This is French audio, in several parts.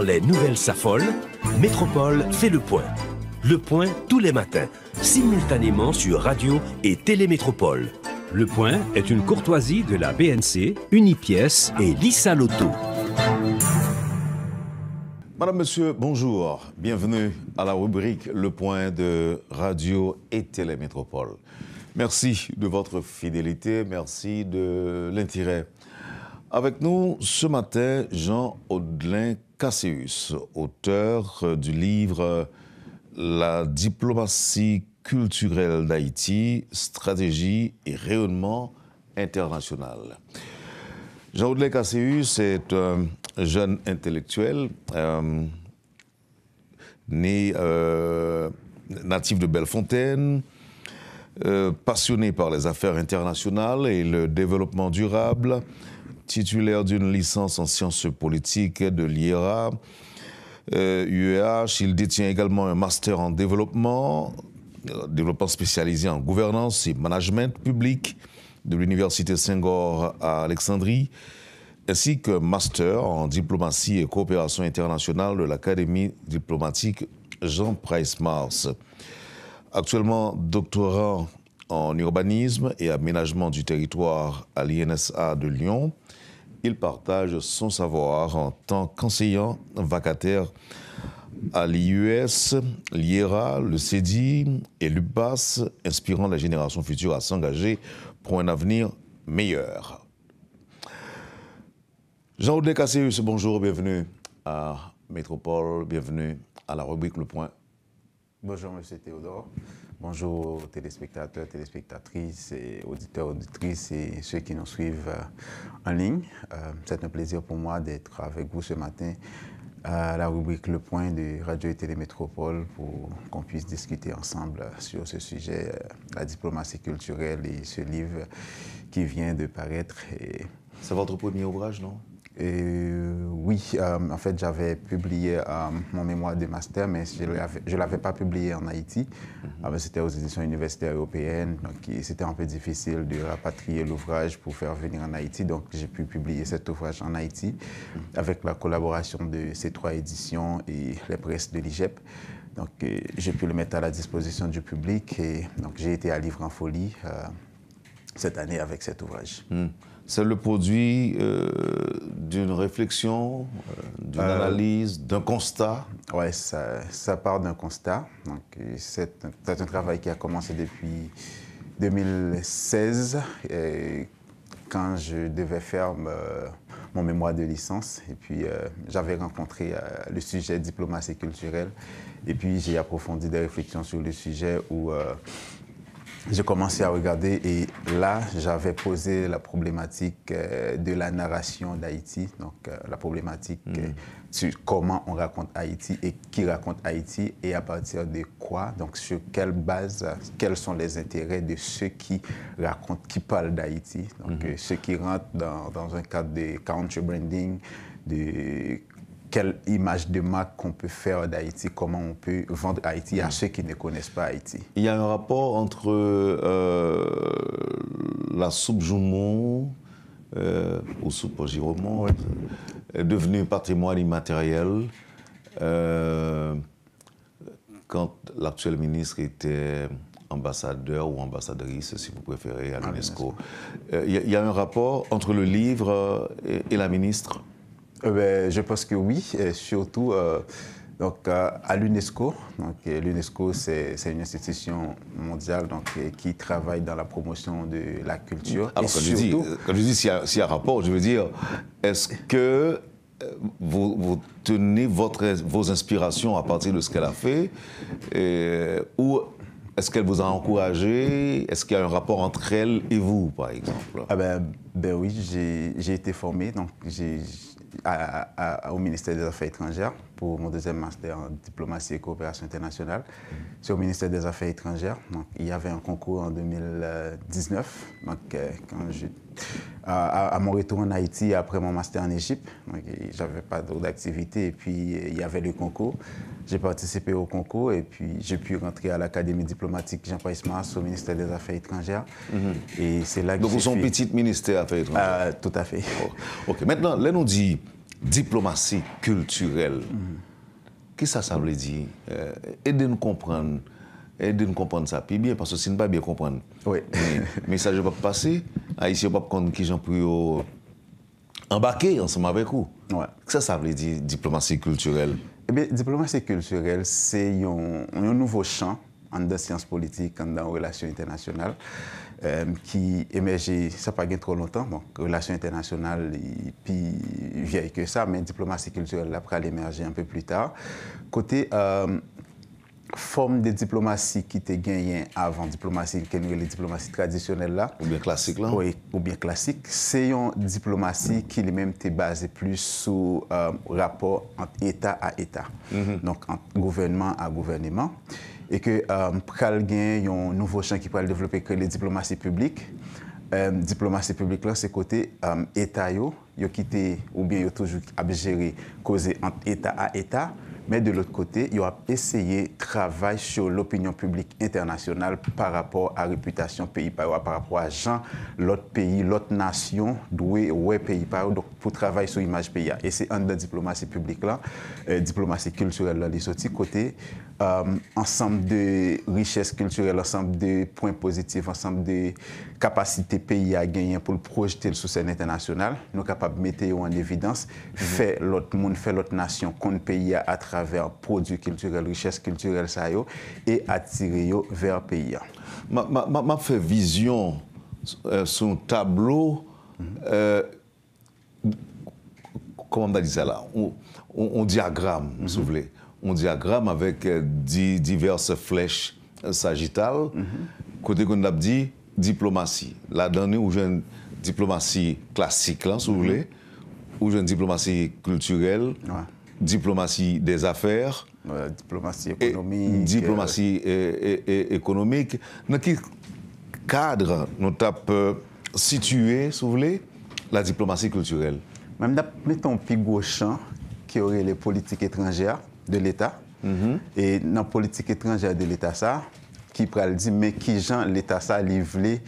les nouvelles s'affolent, Métropole fait le point. Le point tous les matins, simultanément sur radio et télémétropole. Le point est une courtoisie de la BNC, Unipièce et Lisa Lotto. Madame, Monsieur, bonjour. Bienvenue à la rubrique Le Point de Radio et Télémétropole. Merci de votre fidélité, merci de l'intérêt. Avec nous ce matin, Jean Audelin Cassius, auteur du livre La diplomatie culturelle d'Haïti, stratégie et rayonnement international. Jean-Audley Cassius est un jeune intellectuel euh, né euh, natif de Bellefontaine, euh, passionné par les affaires internationales et le développement durable titulaire d'une licence en sciences politiques de l'IRA, UEH. E Il détient également un master en développement, développement spécialisé en gouvernance et management public de l'Université Senghor à Alexandrie, ainsi qu'un master en diplomatie et coopération internationale de l'Académie diplomatique Jean Price Mars. Actuellement doctorant en urbanisme et aménagement du territoire à l'INSA de Lyon, il partage son savoir en tant qu'enseignant vacataire à l'IUS, l'IERA, le CEDI et l'UPAS, inspirant la génération future à s'engager pour un avenir meilleur. Jean-Audrey Cassius, bonjour, bienvenue à Métropole, bienvenue à la rubrique Le Point. Bonjour, Monsieur Théodore. Bonjour téléspectateurs, téléspectatrices, auditeurs, auditrices et ceux qui nous suivent euh, en ligne. Euh, c'est un plaisir pour moi d'être avec vous ce matin à la rubrique Le Point de Radio et Télémétropole pour qu'on puisse discuter ensemble sur ce sujet, euh, la diplomatie culturelle et ce livre qui vient de paraître. C'est votre premier ouvrage, non euh, oui, euh, en fait, j'avais publié euh, mon mémoire de master, mais je ne l'avais pas publié en Haïti. Mhm. Ah, c'était aux éditions universitaires européennes, donc c'était un peu difficile de rapatrier l'ouvrage pour faire venir en Haïti. Donc, j'ai pu publier cet ouvrage en Haïti mhm. avec la collaboration de ces trois éditions et les presses de l'IGEP. Donc, j'ai pu le mettre à la disposition du public et donc j'ai été à Livre en Folie cette année avec cet ouvrage. Hmm c'est le produit euh, d'une réflexion, euh, d'une euh, analyse, d'un constat. Oui, ça, part d'un constat. C'est un, travail qui a commencé depuis 2016, quand je devais faire mon mémoire de licence. Et puis, j'avais rencontré le sujet diplomatie culturelle. Et puis, j'ai approfondi des réflexions sur le sujet où j'ai commencé à regarder et là, j'avais posé la problématique euh, de la narration d'Haïti, donc euh, la problématique mm. euh, sur comment on raconte Haïti et qui raconte Haïti et à partir de quoi, donc sur quelle base, quels sont les intérêts de ceux qui racontent, qui parlent d'Haïti, donc mm-hmm. ceux qui rentrent dans, dans un cadre de country branding, de quelle image de marque qu'on peut faire d'Haïti, comment on peut vendre Haïti à mm. ceux qui ne connaissent pas Haïti. Il y a un rapport entre euh, la soupe Jumon, euh, ou soupe Giromont, est devenue patrimoine immatériel. Euh, quand l'actuel ministre était ambassadeur ou ambassadrice, si vous préférez, à ah, l'UNESCO, il y, a un rapport entre le livre et la ministre. Euh, ben, je pense que oui, surtout euh, donc, euh, à l'UNESCO. L'UNESCO, c'est une institution mondiale donc, qui travaille dans la promotion de la culture. Alors, quand, je dis, je dis, s'il y, y, a rapport, je veux dire, est-ce que vous, vous tenez votre, vos inspirations à partir de ce qu'elle a fait ou est-ce qu'elle vous a encouragé Est-ce qu'il y a un rapport entre elle et vous, par exemple ah ben, ben oui, j'ai été formé, donc à, au ministère des Affaires étrangères pour mon deuxième master en diplomatie et coopération internationale. Mhm. C'est au ministère des Affaires étrangères. Donc, il y avait un concours en 2019. Euh, Donc, euh, quand à, mon retour en Haïti après mon master en Égypte. j'avais pas d'autres activités. Et puis, il y avait le concours. J'ai participé au concours et puis j'ai pu rentrer à l'Académie diplomatique Jean-Paul Ismas au ministère des Affaires étrangères. Mhm. Et c'est là que Donc, vous êtes petit ministère des Affaires étrangères ah, Tout à fait. Oh, OK. Maintenant, là, nous dit diplomatie culturelle. Mhm. Qu'est-ce que ça, ça veut dire euh, Aidez-nous comprendre. Aidez-nous comprendre ça. parce que si nous ne pas bien comprendre, oui. mais, message va passer. Haïtien pas qui j'en pu euh, embarquer ensemble avec vous. Ouais. Ça, ça veut dire diplomatie culturelle. Eh bien, diplomatie culturelle, c'est un, nouveau champ en de sciences politiques, en dans relations internationales, euh, qui émergé ça pas trop longtemps, donc relations internationales, puis vieille que ça, mais diplomatie culturelle, après, elle émerger un peu plus tard. Côté euh, forme de diplomatie qui était gagnée avant diplomatie, la diplomatie traditionnelle là. Ou bien classique là. ou bien classique. C'est une diplomatie qui lui-même basée plus sur euh, rapport entre État à État, mm-hmm. donc entre gouvernement à gouvernement. Et que euh, y un nouveau champ qui pourrait développer que les diplomaties publiques. Euh, diplomatie publique là, c'est côté euh, État yo, qui quitté ou bien toujours abgéré causé entre État à État. Mais de l'autre côté, il a essayé de travailler sur l'opinion publique internationale par rapport à la réputation pays par rapport à gens, l'autre pays, l'autre nation, doué, pays par donc pour travailler sur l'image pays. Et c'est un de la diplomatie publique là, euh, diplomatie culturelle là, les autres côtés. Euh, ensemble de richesses culturelles, ensemble de points positifs, ensemble de capacités pays à gagner pour le projeter sur scène internationale, nous sommes capables de mettre en évidence, fait mhm. faire l'autre monde, faire l'autre nation, compte pays à travers produits culturels, richesses culturelles, ça y et attirer vers pays. Ma, ma, fait vision euh, son tableau, mhm. euh, comment on dit ça là, un diagramme, si vous mhm. voulez un diagramme avec euh, diverses flèches euh, sagittales. Mhm. Côté qu'on a dit, diplomatie. La dernière, où j'ai une diplomatie classique, là, si vous mhm. voulez, où j'ai une diplomatie culturelle, diplomatie des affaires, diplomatie économique. Euh, diplomatie économique. Dans quel cadre nous avons situé, si vous voulez, la diplomatie culturelle Même mettons un plus gros qui aurait les politiques étrangères de l'État mhm. et dans la politique étrangère de l'État ça qui pral dit mais qui Jean l'État ça livré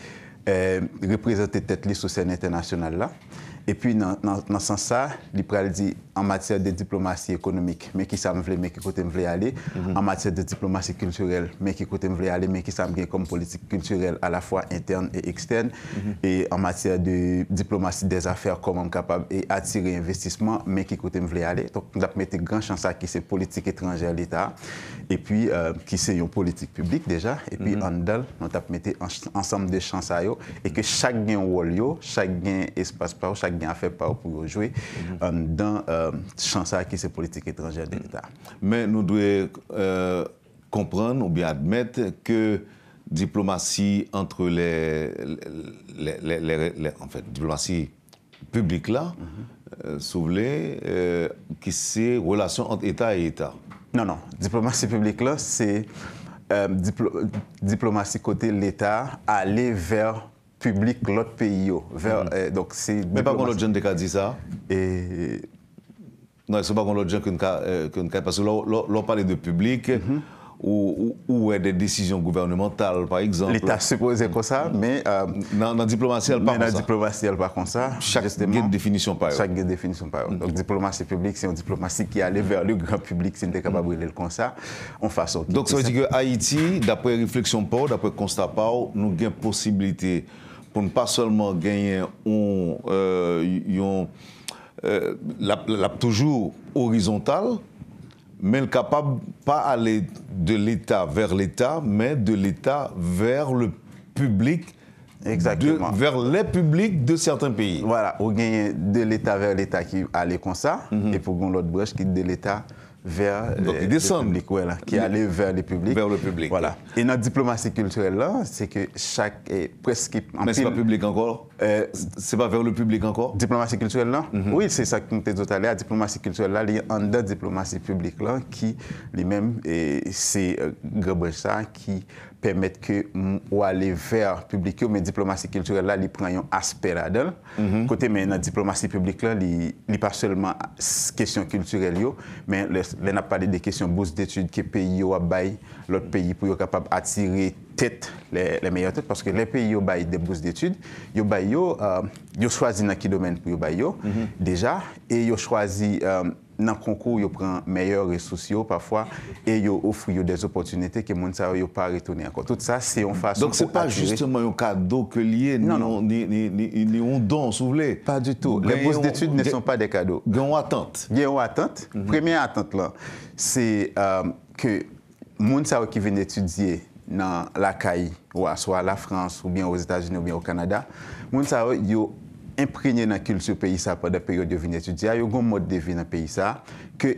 euh, représenter tête sur scène internationale là et puis, dans, ce sens-là, il dit en matière de diplomatie économique, mais qui ça me veut, mais qui côté me aller. Mm-hmm. En matière de diplomatie culturelle, mais qui côté me veut aller, mais qui ça me comme politique culturelle à la fois interne et externe. Mm-hmm. Et en matière de diplomatie des affaires, comment capable et attirer investissement, mais qui côté me veut aller. Donc, nous avons mis grand chance à qui c'est politique étrangère l'État, et puis euh, qui c'est une politique publique déjà. Et puis, mm-hmm. en dedans, nous avons mis ensemble des chances à eux, et que chaque gain rôle, chaque gain espace par bien fait pour jouer pour mhm. euh, jouer euh, qui ce jwe étrangères qui politique étrangère de l'État. Mhm. Mais nous devons euh, comprendre ou bien admettre que diplomatie entre les, en fait, diplomatie publique là, mm euh, qui c'est relation entre État et État. Non, non, diplomatie publique là, c'est euh, diplomatie côté l'État, aller vers l'autre pays. Yo, vers, mm. eh, Mais pas qu'on l'autre jeune qui dit ça. Et... Non, ce n'est pas qu'on l'autre jeune qui a euh, Parce que l'on parle de public. Mm-hmm. Ou, des décisions gouvernementales, par exemple. L'État supposé comme ça, mm. mais... Euh, dans la diplomatie, elle pas comme ça. Dans diplomatie, pas comme ça. Chaque définition par Chaque définition par mm-hmm. Donc, diplomatie publique, c'est une diplomatie qui allait vers le grand public, si c'est capable de brûler comme ça, en façon... Donc, ça veut dire que Haïti, d'après réflexion pas, d'après constat pas, nous avons possibilité pour ne pas seulement gagner on, euh, euh, la, toujours horizontale, mais capable pas aller de l'État vers l'État, mais de l'État vers le public. Exactement. vers les publics de certains pays. Voilà, on gagne de l'État vers l'État qui allait comme ça, mhm. et pour l'autre brèche qui de l'État vers le les, qui allait vers Vers le public. Voilà. Et notre diplomatie culturelle c'est que chaque est presque. En pas public encore. Euh, c'est pas vers le public encore. Diplomatie culturelle non. Mm-hmm. Oui, c'est ça que nous dit tout à l'heure. Diplomatie culturelle là, il y a une autre diplomatie publique qui les même c'est euh, ça qui permettre que ou aller vers public mais diplomatie culturelle là il prend un aspect là dedans mhm. côté mais dans diplomatie publique là il pas seulement question culturelle yo mais on n'a parlé des questions bourse d'études que pays yo bail l'autre pays pour capable attirer tête les, les, meilleures têtes parce que les pays yo bail des bourses d'études yo bail yo euh, choisi dans quel domaine pour yo bail mhm. déjà et yo choisi euh, dans le concours, ils prennent meilleurs ressources parfois et ils offrent des opportunités que les gens ne pas retourner encore. Tout ça, c'est une façon. Donc, ce n'est pas justement un cadeau que lié, non, non. Ni, ni, ni, ni un don, si vous voulez. Pas du tout. les bourses d'études ne sont pas des cadeaux. Il y a une attente. Il y a une attente. Mhm. Première attente, là, c'est euh, que les gens qui viennent étudier dans la CAI, soit à la France, ou bien aux États-Unis, ou bien au Canada, imprégné dans la culture pays ça pendant la période de vie étudier, il ah, y a un mode de vie dans le pays ça que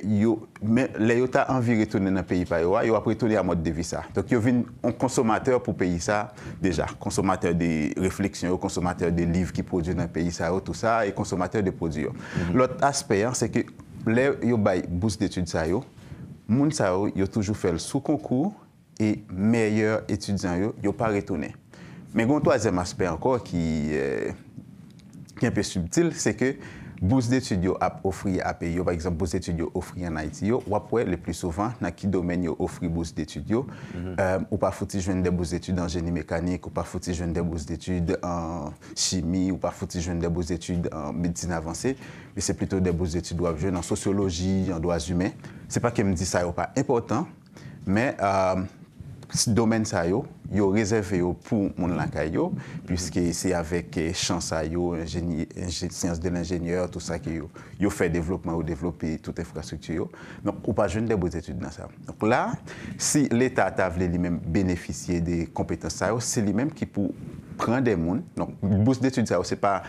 mais les ont a envie de retourner dans le pays il bah, yo, ah, yo a retourner à mode de vie ça. Donc yo a un consommateur pour pays ça déjà, consommateur de réflexions, consommateur de livres qui produisent dans le pays ça tout ça et consommateur de produits. Mm-hmm. L'autre aspect hein, c'est que les yo un bourse d'études ça yo, moun ça toujours fait le sous concours et meilleurs étudiants yo, yo pas retourné. Mais il y a un troisième aspect encore qui euh, qui est un peu subtil, c'est que bourse d'études a offrir à pays, par exemple, bourse d'études offert en Haïti, ou après, le plus souvent, dans quel domaine offert bourse d'études, mhm. euh, ou pas foutu jeune des bourses d'études en génie mécanique, ou pas foutu jeune des bourses d'études en chimie, ou pas foutu jeune des bourses d'études en médecine avancée, mais c'est plutôt des bourses d'études en sociologie, en droits humains. C'est pas que me dit ça n'est pas important, mais euh, domaine ça yo yo réservé pour mon gens, puisque c'est avec eh, chance champs, yo sciences de l'ingénieur tout ça qui yo yo fait développement ou développer toute infrastructure donc ou pas jeune des bonnes études dans ça donc là si l'état t'a lui-même bénéficier des compétences ça c'est lui-même qui pour prendre des monde donc bourse d'études ça c'est pas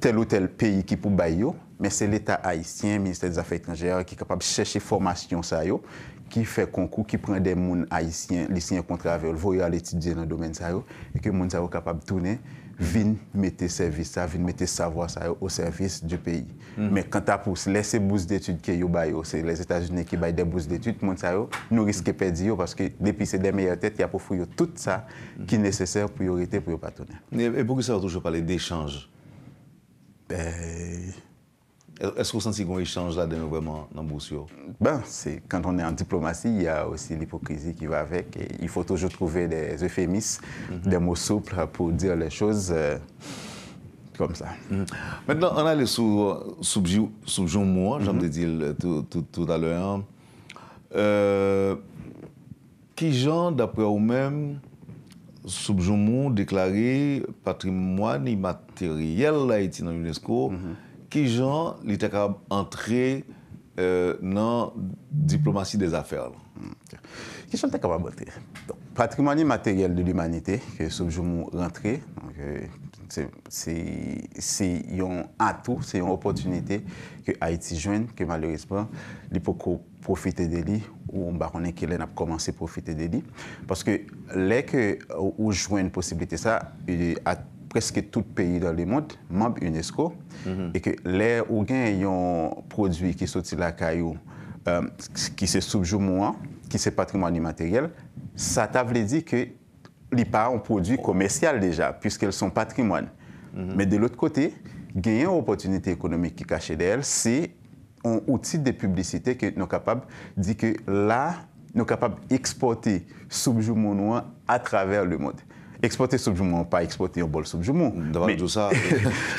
tel ou tel pays qui pour bailler mais c'est l'état haïtien ministère des affaires étrangères qui est capable de chercher formation ça yo qui fait concours, qui prend des gens haïtiens, les contre avec eux, voyez aller étudier dans le domaine ça, et que les gens sont capables de tourner, viennent mettre service ils viennent mettre savoir au service du pays. Mhm. Mais quand tu as poussé, laissez les bourses d'études qui sont c'est les États-Unis qui baillent des bourses d'études, les gens nous risquons de perdre parce que depuis c'est des meilleures têtes, il y a pour tout ça qui est nécessaire, priorité pour ne pas tourner. Et pourquoi ça toujours parler d'échange? Ben, est-ce que vous sentez qu'on échange là de vraiment dans Boussio Ben, c'est quand on est en diplomatie, il y a aussi l'hypocrisie qui va avec. il faut toujours trouver des euphémismes, mm-hmm. des mots souples pour dire les choses euh, comme ça. Mm-hmm. Maintenant, on a les sous Moore, j'en ai tout, à l'heure. Euh, qui gens, d'après vous-même, sous déclaré patrimoine immatériel Haïti dans l'UNESCO mm-hmm. Ki jan li te kab antre euh, nan diplomasi hmm, de zafèr? Ki jan te kab abote? Patrimony materyel de l'umanite, ke soubjou mou antre, euh, se yon atou, se yon opotunite, ke Haiti jwen, ke maleris pa, li pou kou profite de li, ou mba konen ke lè nap komanse profite de li, paske lè ke ou jwen posibilite sa, ou jwen posibilite sa, presque tout pays dans le monde, membre UNESCO, mhm. et que les ou ont produit qui sorti la caillou, euh, qui se moi qui c'est patrimoine immatériel, ça t'a dit que les pas un produit commercial déjà, puisqu'elles sont patrimoine. Mhm. Mais de l'autre côté, gagner une opportunité économique qui est cachée d'elles, c'est un outil de publicité que nous sommes capables de que là, nous sommes capables d'exporter à travers le monde. Eksporte soubjoumou, pa eksporte yon bol soubjoumou. Davan djousa.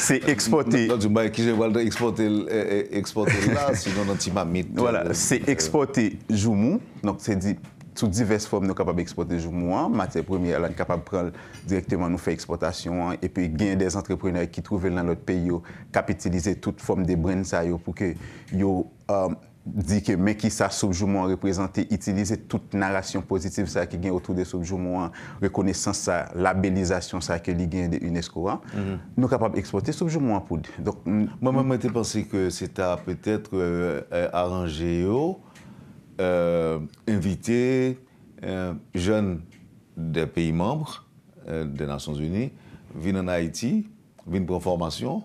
Se eksporte... Nan djouman ki jen valde eksporte l la, sinon nan ti mamit. Euh, voilà, euh, se eksporte joumou. Nonk se di, sou divers form nou kapab eksporte joumou an. Mate premier, lan kapab pranl direkteman nou fe eksportasyon an. E pe gen des entreprenay ki trouvel nan lot pe yo kapitalize tout form de brendsa yo pou ke yo... dit que mais qui ça subjoumon représenté utiliser toute narration positive ça qui gagne autour de subjoumon hein. reconnaissance ça labellisation ça qui gagne de UNESCO hein. mhm. nous nous capable exporter subjoumon pour donc moi même je pensé que c'était peut-être arrangé euh, euh, euh invité euh, jeunes des pays membres des Nations Unies venir en Haïti venir pour formation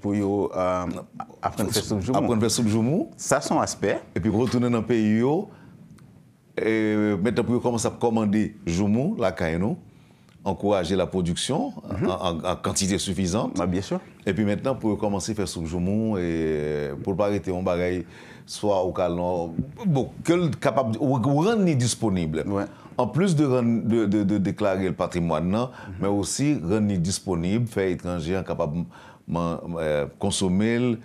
pour euh, apprendre faire soupe Apprendre Ça, son aspect. Et puis retourner dans le pays, et euh, maintenant pour commencer à commander joumou, la caïno, encourager la production mhm. en, quantité suffisante. Ah, bien sûr. Et puis maintenant pour commencer à faire soupe joumou, et pour ne pas arrêter un bagaille soit au calon, bon, que capable, ou, rendre disponible. en plus de, de, déclarer le patrimoine, mhm. mais aussi rendre disponible, faire étranger capable consommer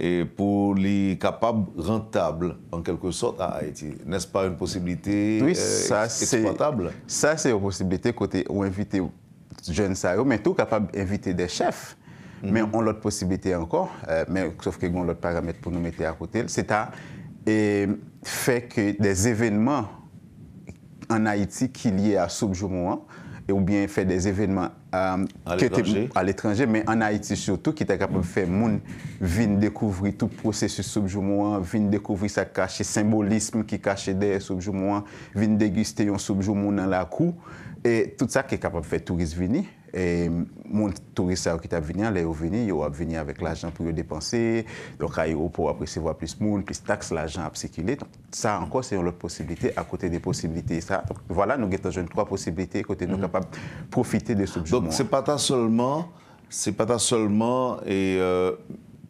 et pour les capables rentables, en quelque sorte à Haïti. N'est-ce pas une possibilité oui, euh, ça, exploitable Ça, c'est une possibilité côté ou inviter jeunes mais tout capable d'inviter des chefs. Mhm. Mais on a l'autre possibilité encore, euh, mais sauf que on l'autre paramètre pour nous mettre à côté, c'est à fait que des événements en Haïti qui liés à ce ou bien fè des evenman al etranje, men an Haiti sotou ki ta kapab fè moun vin dekouvri tout prosesu soubjoumouan, vin dekouvri sa kache symbolisme ki kache der soubjoumouan, vin deguste yon soubjoumouan an la kou, et tout sa ki kapab fè touriste vini. Et mon touriste qui t'a venu, les venu, a venir avec l'argent pour le dépenser. Donc, pour recevoir plus de plus taxes, l'argent à circuler. Donc, ça encore, c'est une autre possibilité à côté des possibilités. Ça, donc, voilà, nous avons trois possibilités côté nous mhm. capable profiter de ce Donc, ce n'est pas seulement, c'est pas seulement et, euh,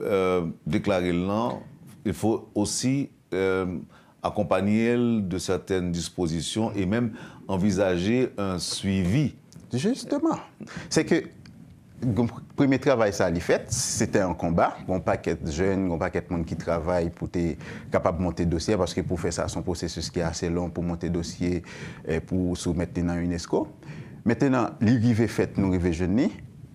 euh, déclarer l'an, il faut aussi. Euh, accompagner de certaines dispositions et même envisager un suivi Justement. C'est que premier travail ça a fait, c'était un combat. Bon paquet de jeunes, bon paquet de monde qui travaille pour être capable de monter dossier, parce que pour faire ça, c'est un processus qui est assez long pour monter dossier, pour soumettre dans UNESCO. Maintenant, l'arrivée fait nous arrivons jeunes,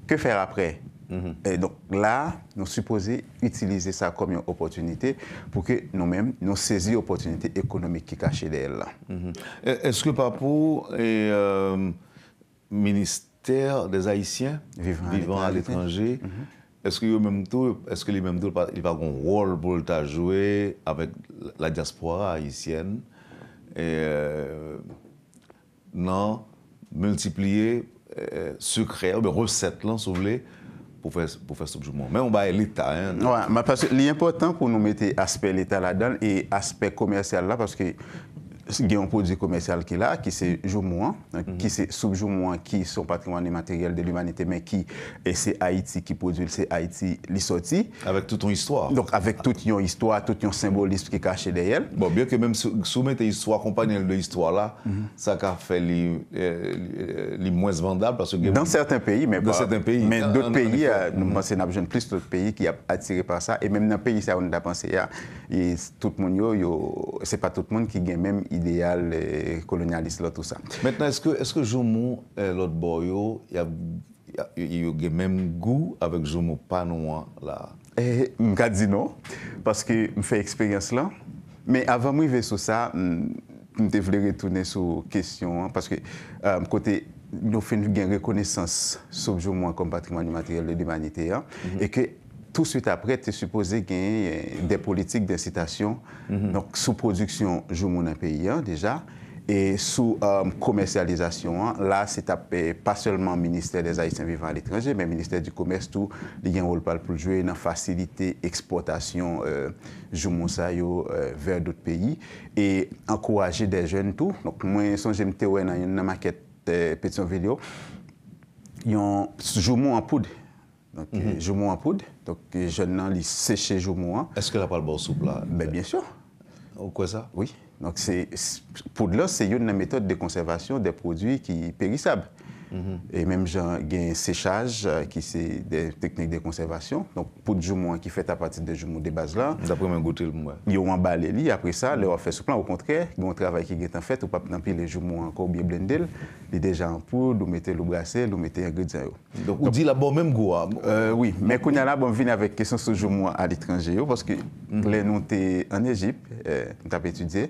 que faire après mm-hmm. Et donc là, nous supposons utiliser ça comme une opportunité pour que nous-mêmes, nous saisissions l'opportunité économique qui est cachée derrière mm-hmm. Est-ce que Papou ministère des Haïtiens vivant, à l'étranger, mhm. est-ce que, même tout, est-ce que les mêmes tout, il va un rôle pour le jouer avec la diaspora haïtienne et, euh, Non, multiplier euh, secret, ou recette, là, pour faire, pour faire ce mouvement. Mais on va à l'État. Hein. ouais, mais parce que l'important pour nous mettre aspect l'État là-dedans et aspect commercial là, parce que gen yon prodjou komersyal ki la, ki se jou mouan, mhm. ki se soubjou mouan ki son patrimon ni materyel de l'humanite, men ki se Haiti ki prodjou, se Haiti li soti. – Avek tout yon histwa. – Avek tout yon histwa, tout yon simbolist ki ka che deyel. – Bon, byo ke men soumete histwa kompanyen l de histwa la, sa ka fe li mwes vandab, – Dans certain peyi, men d'ot peyi, nou mwese nan pjen plus d'ot peyi ki a atire par sa, e men nan peyi sa, yon la panse ya, tout moun yo, se pa tout moun ki gen men idéal et colonialiste, là, tout ça. Maintenant, est-ce que, est ce que Jomo, l'autre boyo, il y a le même goût avec Jomo Panois, là Et eh, je dis non, parce que je fais expérience là. Mais avant de vais sur ça, je voulais retourner sur la question, hein, parce que euh, côté nous faisons une reconnaissance sur Jomo comme patrimoine immatériel de l'humanité, hein, mhm. et que tout de suite après, tu es supposé gagner euh, des politiques d'incitation, mhm. donc sous production, dans le pays déjà, et sous euh, commercialisation, hein. là, c'est pas seulement le ministère des Haïtiens vivants à l'étranger, mais le ministère du Commerce, tout, il y a un rôle pour jouer dans faciliter exportation euh, euh, vers d'autres pays et encourager des jeunes, tout. Donc, moi, je me hein, dans une maquette vidéo ils ont un en poudre. Donc, mm en poudre. Donc, euh, je n'ai séché je Est-ce que pas le bon soupe là ben, Bien sûr. Ou quoi ça Oui. Donc, c'est, poudre là, c'est une méthode de conservation des produits qui périssables. E menm jan gen sechaj ki se teknik de konservasyon. Donk pou di joumou an ki fet apatit de joumou de baz la. Zapremen goutril mwen. Yo an baleli apre sa, le wap fet sou plan. Ou kontre, yon travay ki gen tan fet ou pap nan pi le joumou an anko ou biye blendil, li dejan anpou, lou mette lou brase, lou mette yon gridza yo. Ou di la bon menm gouwa? Euh, oui, men kounyan la bon vin avèk kesyon sou joumou an al itranje yo. Poske le nou te an Ejip, nou tap etu diye.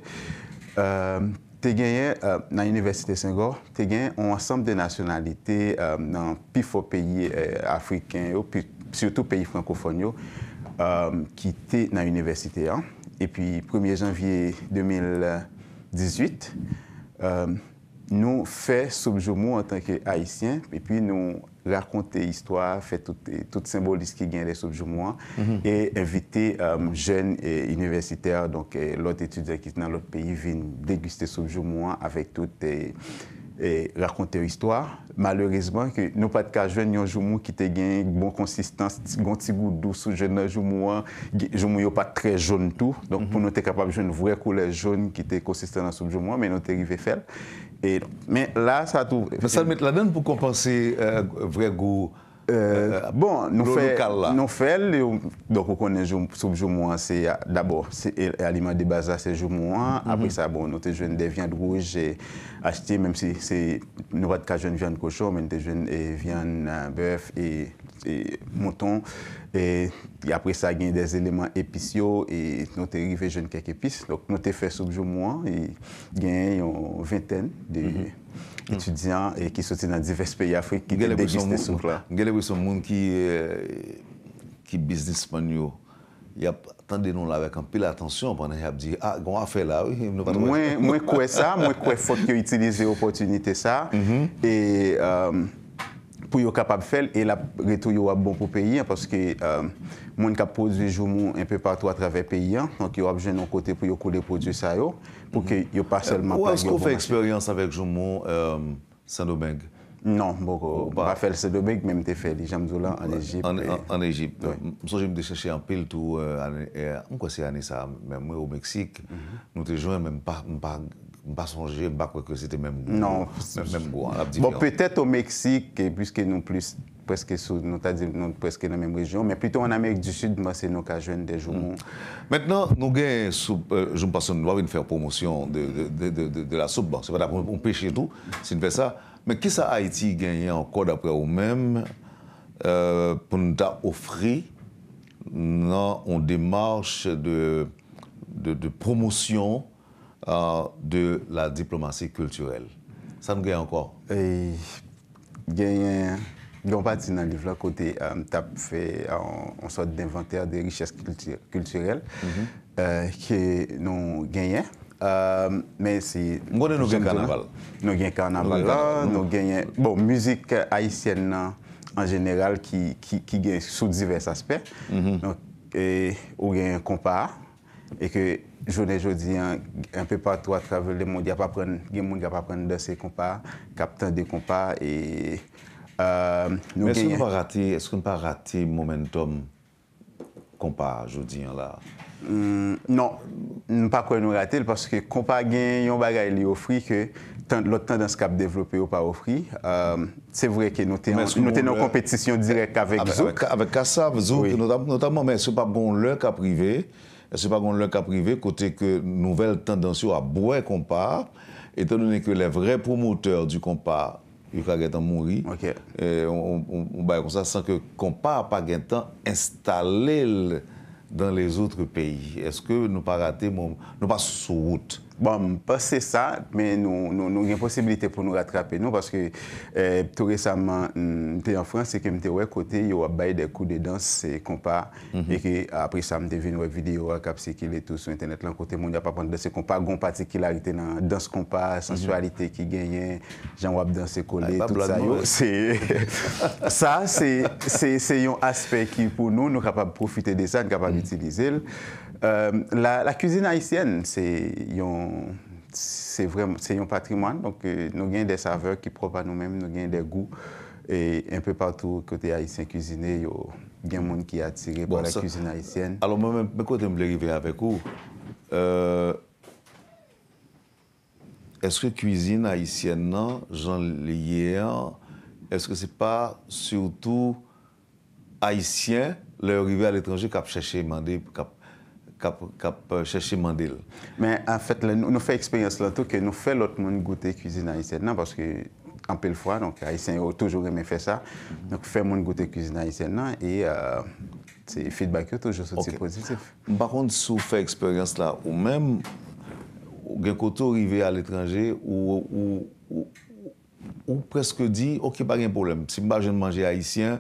tu euh, na université nan Universite Senghor, a un ensemble de nationalités dans euh, plusieurs pays africains, surtout pays francophones qui euh, qui étaient dans l'Université. Hein. puis, puis 1 1 janvier 2018, nous fait subjoumou en tant que et puis nous raconter histoire, faire tout, toute symbolisme qui gagne les subjoumous hein, mhm. et inviter euh, jeunes et universitaires, donc l'autre étudiants qui dans l'autre pays, viennent déguster subjoumou hein, avec tout et, raconter histoire. Malheureusement, que nous pas de cas jeunes, qui te une bonne consistance, un petit goût doux sous jeune joumou, joumou pas très jaune tout. Donc mhm. pour nous être capable de jouer une vraie couleur jaune qui était consistante dans joumou, mais nous sommes arrivés à faire. Men la sa tou... Sa met la den pou kompense euh, vre go lo euh, lokal euh, la? Bon, nou fel, dok ou konen soub joumouan, d'abord, alimat de baza se joumouan, mm-hmm. apri sa, bon, nou te jwen devyan drouj e ashti, menm si se nou vat ka jwen vyan kouchou, menm te jwen vyan bev, e... e, e apre sa gen des eleman epis yo e nou te rive jen kek epis nou te fe soubjou mwen e gen yon vinten de etudyan mhm. e ki sote nan diverse peyi Afrik ki degiste souk la Ngele bou sou moun ki eh, ki biznis man yo yap tan denon la vek an pe la atensyon panen yap di, ah, a, gwa an fe la Mwen kwe sa, mwen kwe fok yo itilize opotunite sa mhm. e e pou yo kapap fel, e la retou yo wap bon pou peyi, paske euh, moun kap produ Joumou en pe patou a travè peyi, anke yo wap jenon kote pou yo koule produ sayo, pou ke yo paselman. Ou anskou fè eksperyans avèk Joumou, Sanobeg? Nan, boko, wap fel Sanobeg, menm te fel, Jamzoula, an Egypt. An Egypt, msou jim de chèche an pil tou, an kwa se anisa, menm wè ou Meksik, nou te jwen, menm pa, mpa, pas songé, pas que c'était même goût. Non. Même, goût. Hein, bon, peut-être au Mexique, puisque nous plus presque presque dans la même région, mais plutôt en Amérique du Sud, moi, c'est nos cas des jours. Mm. Maintenant, nous gagnons soupe, euh, je pense, nous devons faire promotion de, de, de, la soupe. Bon, c'est pas on pêche tout, si une fait ça. Mais qu'est-ce que Haïti gagné encore d'après vous-même euh, pour nous offrir une démarche de, de, de promotion euh, de la diplomatie culturelle. Ça nous gagne encore Il y pas partie dans le livre là, côté, euh, fait euh, une sorte d'inventaire des richesses culturelles mm-hmm. euh, que nous gagnons. Euh, mais c'est. Nous avons un carnaval. Nous avons un carnaval là, nous avons. Bon, musique haïtienne en général qui, qui, qui gagne sous divers aspects. Mm -hmm. Donc, et, ou gagne un compas. Et que Jounen Joudien, unpe patwa travel de moun, gen moun gen pa pren de se kompa, kapten de kompa, e nou genyen. Mès koun pa rate, moumen tom kompa Joudien la? Non, moumen pa kwen nou rate, lporske kompa gen yon bagay li ofri, ke lot tendans kap devlopè ou pa ofri. Se vre ke nou ten an kompetisyon direk avèk kassa, avèk zouk, notamman mès koun pa bon lèk aprive, n'est pas qu'on le cas privé, côté que nouvelle tendance à boire compas, étant donné que les vrais promoteurs du compas, ils ont mouru, on, on, comme ça, sans que compas pas gain installé dans les autres pays. Est-ce que nous pas raté, nous pas sous route? Bon, pas se sa, men nou gen posibilite pou nou ratrape nou paske tout resaman mte yon franse se ke mte wè kote yon wap baye de kou de dans se kompa e ki apri sa mte vè yon wè video wak apse ki lè tout sou internet lan kote moun yon apapande de se kompa gompa te ki lalite nan dans kompa, sensualite ki genyen jan wap dans se kole, tout sa yo Sa se yon aspek ki pou nou nou kapap profite de sa, nou kapap itilize mhm. lè Euh, la kuzine Haitienne, se yon patrimoine. Nou gen de saveur ki prop a nou men, nou gen de gou. E yon pe patou kote Haitien kuzine, yon gen moun ki atire pou la kuzine Haitienne. Alon mwen mwen mwen kote mble rive avèk ou. Euh, eske kuzine Haitienne nan, jan liye an, eske se pa surtout Haitien lè rive al etranje kap chache mande kap kap chèchi mandil. Men, an fèt, nou fè eksperyans lantou ke nou fè lot moun goutè kouzine haïsyen nan paske an pèl fwa, donc haïsyen yo toujou remè mhm. fè sa, nou fè moun goutè kouzine haïsyen nan e euh, feedback yo toujou soti pozitif. Par kont, sou fè eksperyans la, ou mèm gen koto rive al etranje ou preske di, ok, pa gen problem, si mba jen manje haïsyen,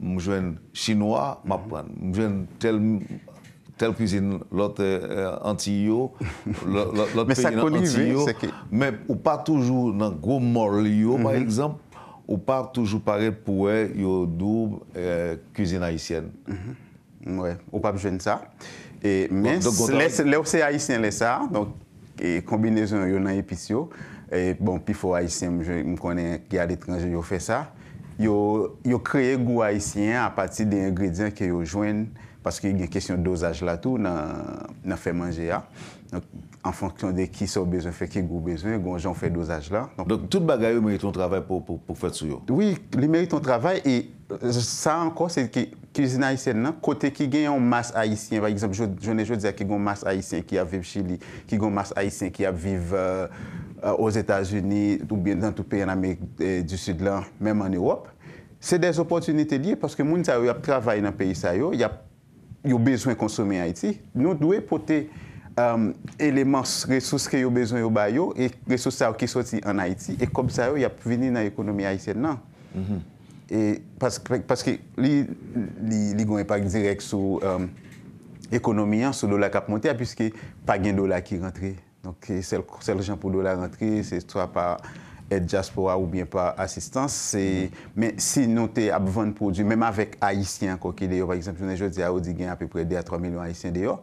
mwen jwen chinois, mwen mhm. jwen tel... tel kuzin lot anti yo, lot peyin an anti yo, mè ou pa toujou nan gwo mor li yo par mhm. ekzamp, ou pa toujou pare pouè yo doub kuzin euh, Haitien. Mwè, mhm. ou pa mjwen sa. Mwen, lè ou se Haitien lè sa, donk, e kombinezon yo nan epis bon, yo, bon, pi fo Haitien mjwen, mkwene, ki ad etranjen yo fè sa, yo kreye gwo Haitien a pati de engredyen ke yo jwen... Paske gen kesyon dosaj la tou nan fè manje ya. An fonksyon de ki sou bezwen fè, ki gou bezwen, goun joun fè dosaj la. Donk tout bagay yo meri ton travay pou fè tsuyo. Oui, li meri ton travay. E sa ankon, se ki kizina Aisyen nan, kote ki gen yon mas Aisyen, va ekzamp, jounen jo dize ki goun mas Aisyen ki ap viv chili, ki goun mas Aisyen ki ap viv os Etats-Unis, ou bin nan tout peyen Amerik euh, du Sud lan, menm an Ewop. Se des oponsunite liye, paske moun sa yo ap travay nan peyi sa yo, yap... y a besoin de consommer Haïti, nous devons porter euh, éléments, ressources qu'ils ont besoin au bayo et ressources qui sont en Haïti. Et comme ça, il y a venir dans l'économie haïtienne. Non? Mhm. Et parce, parce que les ont un impact direct sur euh, l'économie, hein, sur le dollar qui a monté, puisque pas de dollar qui rentre. Donc, c'est le, le gens pour le dollar rentrer, c'est soit par et diaspora ou byen pa asistans, se, men, si nou te apvan pou di, menm avèk Haitien kò ki deyo, par exemple, jounen jò di a ou di gen apèpèpè 2 à 3 milyon Haitien deyo,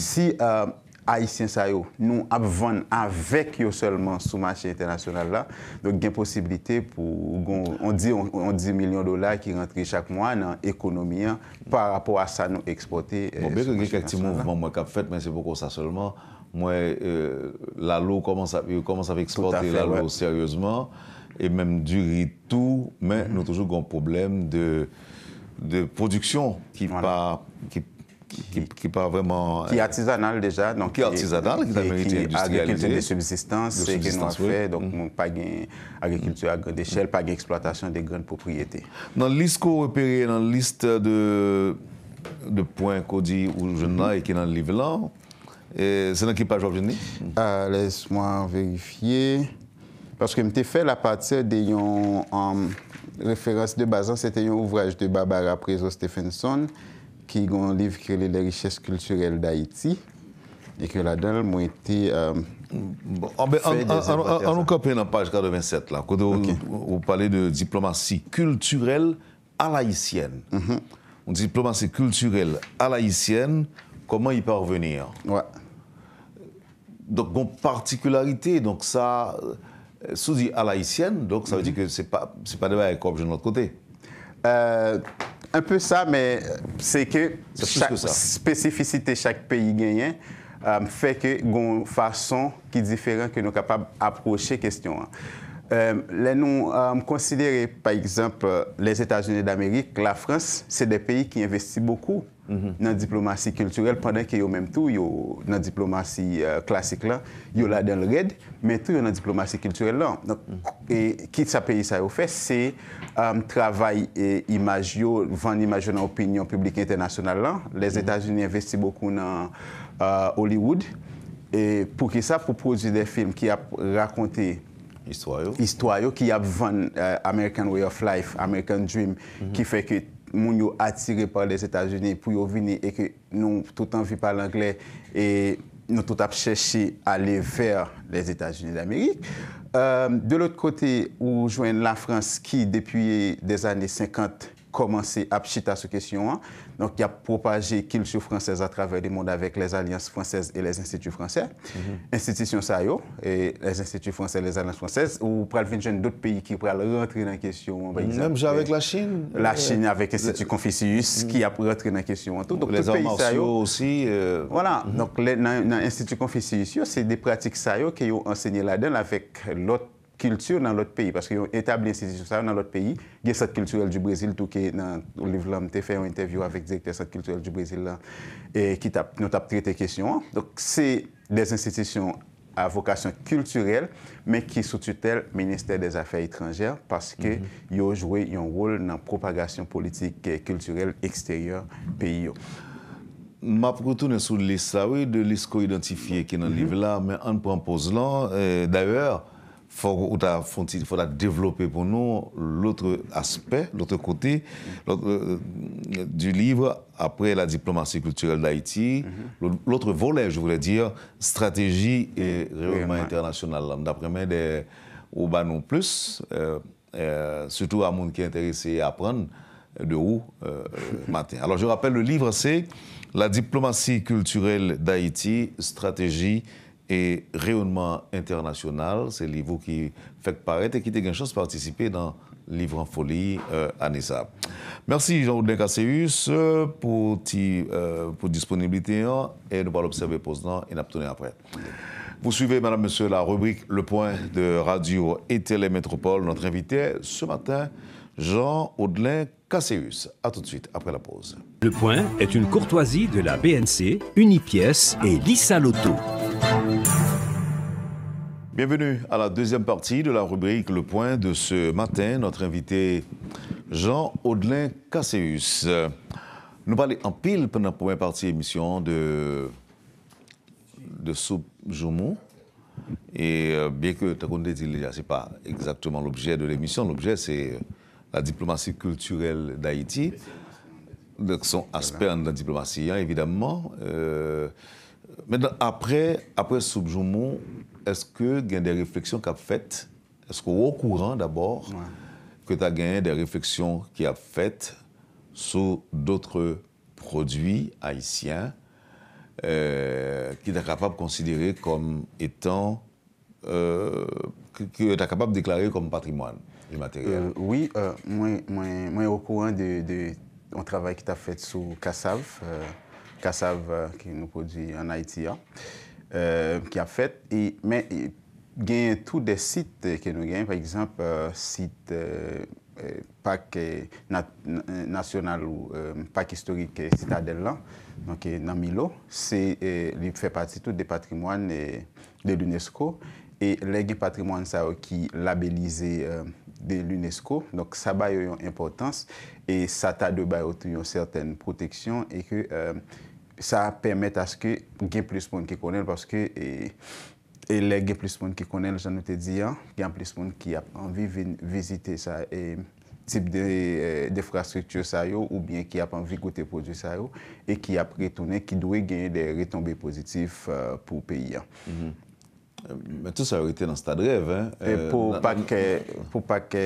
si euh, Haitien sa yo, nou apvan avèk yo sèlman sou machin internasyonal la, don gen posibilite pou, gon, on di, on di milyon dola ki rentri chak mwa nan ekonomi ya, par rapport euh, bon, a sa nou eksporti sou machin internasyonal la. Mwen bèk yo gen kèk ti mouvman mwen kap fèt, men se pou kon sa sèlman, mwen e, lalou koman sa veksporte lalou seryozman e menm duri tou men mhm. nou toujou gwen problem de de produksyon ki pa ki pa vreman ki artizanal deja ki artizanal ki ta merite industrialize ki agrikultur de subsistans se ke nou a fe donk mwen pa gen agrikultur a gen de chel pa gen eksploatasyon de gen popriyete nan list ko repere nan list de de poin ko di ou jenay ki nan live lan C'est dans quelle page aujourd'hui euh, Laisse-moi vérifier. Parce que je suis fait la partie de um, référence de base, c'était un ouvrage de Barbara Prezo Stephenson, qui est un livre qui est Les richesses culturelles d'Haïti. Et que là-dedans, moi, été. Euh, bon, on, on, on, page 87, là, quand vous parlez de diplomatie culturelle à l'haïtienne. Une mhm. diplomatie culturelle à haïtienne comment y parvenir ouais. Donc, une particularité, donc ça, sous dit à l'haïtienne, donc ça veut dire mhm. que c'est pas, c'est pas de comme de l'autre côté. Euh, un peu ça, mais c'est que chaque spécificité chaque pays gagnant euh, fait que une façon qui est différente que nous sommes capables d'approcher la question. Hein. Euh, les nous euh, considérer, par exemple, les États-Unis d'Amérique, la France, c'est des pays qui investissent beaucoup Mhm. nan diplomasi kilturel, panden ki yo menm tou yo nan diplomasi klasik euh, la, yo la den lred, men tou yo nan diplomasi kilturel la. Mhm. E kit sa peyi sa yo fe, se euh, travay e imaj yo, van imaj yo nan opinyon publik internasyonal la, les Etats-Unis mhm. investi boku nan euh, Hollywood, pou ki sa pou pouzi de film ki ap rakonte istwayo, ki ap van American Way of Life, American Dream, ki fe ki nous nous attiré par les États-Unis pour venir et que nous tout en vie par l'anglais et nous tout à chercher à aller vers les États-Unis d'Amérique. Euh, de l'autre côté, on joint la France qui, depuis des années 50, commencé à chita sur question. Hein. Donc, il a propagé culture française à travers le monde avec les alliances françaises et les instituts français. Mhm. Institutions ça et les instituts français, les alliances françaises, ou pour venir d'autres pays qui pourraient rentrer dans la question. Même avec la Chine. La euh, Chine avec l'Institut Confucius mhm. qui a rentrer dans la question. Tout. Donc, les pays aussi. Euh, voilà. Mhm. Donc, dans, l'Institut Confucius, c'est des pratiques SAIO qui ont enseigné là-dedans avec l'autre culture dans l'autre pays, parce qu'ils ont établi institution ça dans l'autre pays. Il y a Centre culturel du Brésil, tout qui est dans le livre là, fait une interview avec le directeur cette culturelle du Brésil, et qui nous a traité question. Donc, c'est des institutions à vocation culturelle, mais qui sous tutelle ministère des Affaires étrangères, parce que mm ont joué un rôle dans la propagation politique et culturelle extérieure pays. Ma retourner sur les oui, de l'ISCO identifié qui est dans le mhm. livre là, mais on prend là. D'ailleurs, il faudra développer pour nous l'autre aspect, l'autre côté euh, du livre après la diplomatie culturelle d'Haïti, mm-hmm. l'autre volet, je voulais dire, stratégie et réellement international. D'après moi, des non plus, euh, euh, surtout à monde qui est intéressé à apprendre de où matin. Alors je rappelle, le livre c'est La diplomatie culturelle d'Haïti, stratégie et rayonnement international, c'est le qui fait paraître et qui a une chance de participer dans Livre en folie euh, à Nessa. Merci Jean-Audin Casseus pour, euh, pour disponibilité hein, et nous allons observer posant et nous après. Vous suivez, madame, monsieur, la rubrique Le Point de Radio et Télémétropole. Notre invité ce matin, Jean Audelin Casséus. A tout de suite après la pause. Le point est une courtoisie de la BNC, Unipièce et Lisa Lotto. Bienvenue à la deuxième partie de la rubrique Le Point de ce matin. Notre invité, Jean Audelin Casséus. Nous parlons en pile pendant la première partie émission de, de soupe Et euh, bien que, tu as dit, ce n'est pas exactement l'objet de l'émission. L'objet, c'est la diplomatie culturelle d'Haïti. avec son aspect voilà. la diplomatie, hein, évidemment. Euh, mais après, après Soubjoumou, est-ce que y a des réflexions qu'a faites Est-ce qu'on est au courant d'abord que tu as gagné des réflexions qui a faites sur d'autres produits haïtiens euh, qui est capable de considérer comme étant, euh, que, tu es capable de déclarer comme patrimoine Euh, oui, euh, moi au courant de mon travay ki ta fet sou Kassav euh, Kassav ki nou podi an Haitia ki a fet men gen tout de sit ke nou gen, par exemple sit pak national ou pak historik citadel lan, nan Milo se li fe pati tout de patrimoine de l'UNESCO e lege patrimoine sa ou ki labelize... de l'UNESCO, sa bayo yon importans, e sa ta de bayo yon serten proteksyon, e ke sa euh, pemet aske gen plis moun ki konen, paske e le gen plis moun ki konen, jan nou te diyan, gen plis moun ki ap anvi vizite sa, tip de euh, infrastruktur sa yo, ou bien ki ap anvi go te pouzou sa yo, e ki ap retounen ki dwe genye de retombe pozitif euh, pou peyi. Mwen tou sa yon rete nan sta drev. E pou pa ke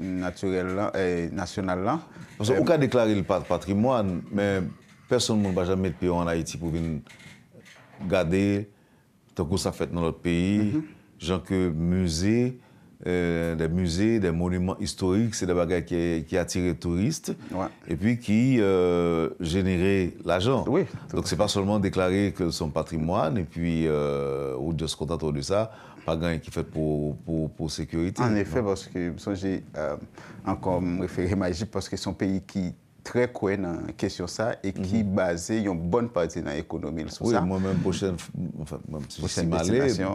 natyonal lan. Ou ka deklare li patrimoine, mwen person moun ba jame met pe yo an Haiti pou vin gade, ton kousa fet nan lot peyi, mhm. jan ke muzey, Euh, des musées, des monuments historiques, c'est des bagages qui, qui les touristes et puis qui euh, généraient l'argent. Oui, Donc c'est pas seulement déclarer que son patrimoine et puis euh, ou de se contenter de ça, pas gagner qui fait pour, pour, sécurité. En effet, parce que j'ai euh, encore me référé Magie parce que c'est un pays qui très coin dans la question ça et qui est mm -hmm. basé une bonne partie dans l'économie oui, moi-même, prochaine, enfin, même si je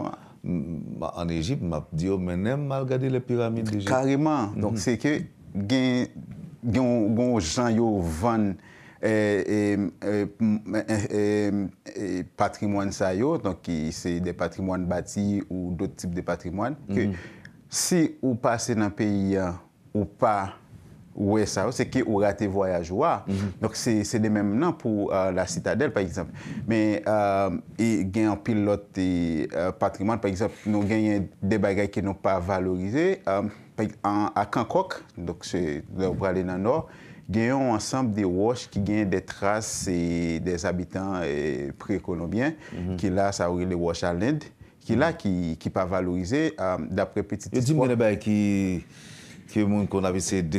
en Égypte, m'a dit, oh, mais même malgré les pyramides Carrément. Mm-hmm. Donc, c'est que, les gens yo vendent eh, eh, eh, patrimoine ça donc c'est des patrimoines bâtis ou d'autres types de patrimoines, que mm-hmm. si ou passez dans un pays, ou pas ouais ça c'est qui aura été voyageur. Mhm. donc c'est les mêmes noms pour euh, la citadelle par exemple mais euh, y a un pilote et euh, patrimoine par exemple nous gagnons des bagages qui n'ont pas valorisé euh, à Kankok donc c'est là aller dans le nord gagnons ensemble des roches qui gagnent des traces des habitants précolombiens mhm. qui là ça aurait les roches à l'Inde qui là qui qui pas valorisé d'après petit histoire. Et dis-moi qui que monde qu'on avait essayé de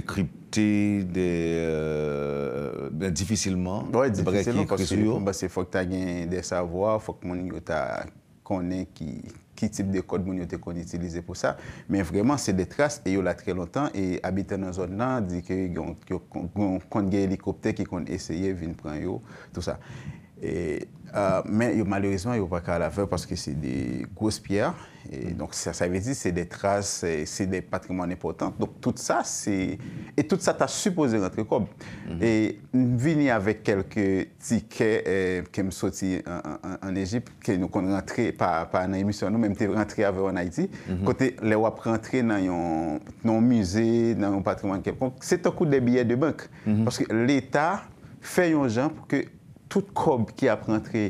difficilement. Oui, difficilement, parce que faut que tu aies des savoirs, il faut que tu connais qui, type de code qu'on utilise pour ça. Mais vraiment, c'est des traces, et il y a très longtemps, et habitant dans une zone là, dit qu'il y a un hélicoptère qui qu'on essayé de prendre tout ça. Euh, mais malheureusement, il n'y a pas qu'à la faire parce que c'est des grosses pierres. Et mm. donc, ça, veut dire que c'est des traces, c'est des patrimoines importants. Donc, tout ça, c'est. Et tout ça, tu as supposé rentrer comme. Mm-hmm. Et venir avec quelques tickets euh, qui me sortis en, Égypte, que nous avons rentrés, pas, par dans l'émission, nous, même tu rentré avec en Haïti. Mm-hmm. Côté, les wap rentré dans un musée, dans un patrimoine quelconque, c'est un coup des billets de banque. Mm-hmm. Parce que l'État fait un gens pour que tout kob ki ap rentre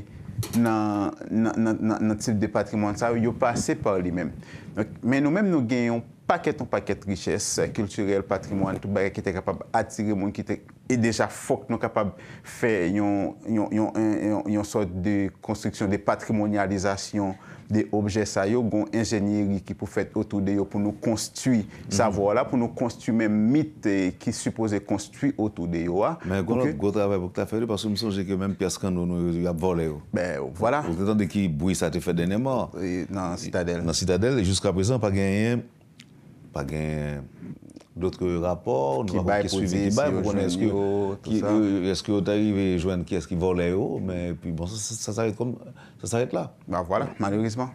nan tip de patrimoine sa ou yo pase par li men. Men nou men nou genyon paket an paket riches, kulturel, patrimoine, tout bagay ki te kapab atire moun, ki te e deja fok nou kapab fe yon sort de konstriksyon, de patrimonializasyon. de obje sa yo gon enjenyeri ki pou fèt otou de yo pou nou konstu sa vwa la pou nou konstu men mit ki suppose konstu otou de yo. Ah. Men konot gò travè pou kta fèri pasou msongè ke men piaskan nou nou yon ap vole yo. Oh. Ben oh, voilà. Pou kètan de ki boui sa te fèt dene mor. Nan citadel. Nan citadel e jouska prezant pa genyen, pa genyen... d'autres rapports, nous avons des suivi, qui est euh, est-ce que vous arrivez à joindre qui est-ce qui volait, mais puis bon, ça, s'arrête comme, ça s'arrête là. Bah voilà, malheureusement.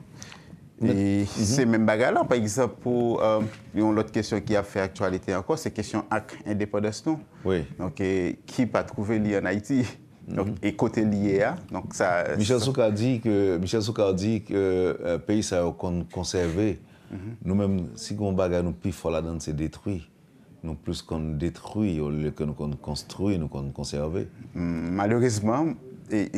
Et mhm. c'est même bagarre là, par exemple, pour euh, une autre question qui a fait actualité encore, c'est question ac indépendance Oui. Donc, qui pas trouvé l'IA en Haïti mhm. donc, et côté lié donc ça. Michel Soukard dit que Michel dit que euh, pays ça a conservé. Mhm. Nous-mêmes, si on bagarre nous plus fort là-dedans, c'est détruit non plus qu'on détruit au lieu qu'on nous construit, qu'on conserve. Mm, malheureusement, et,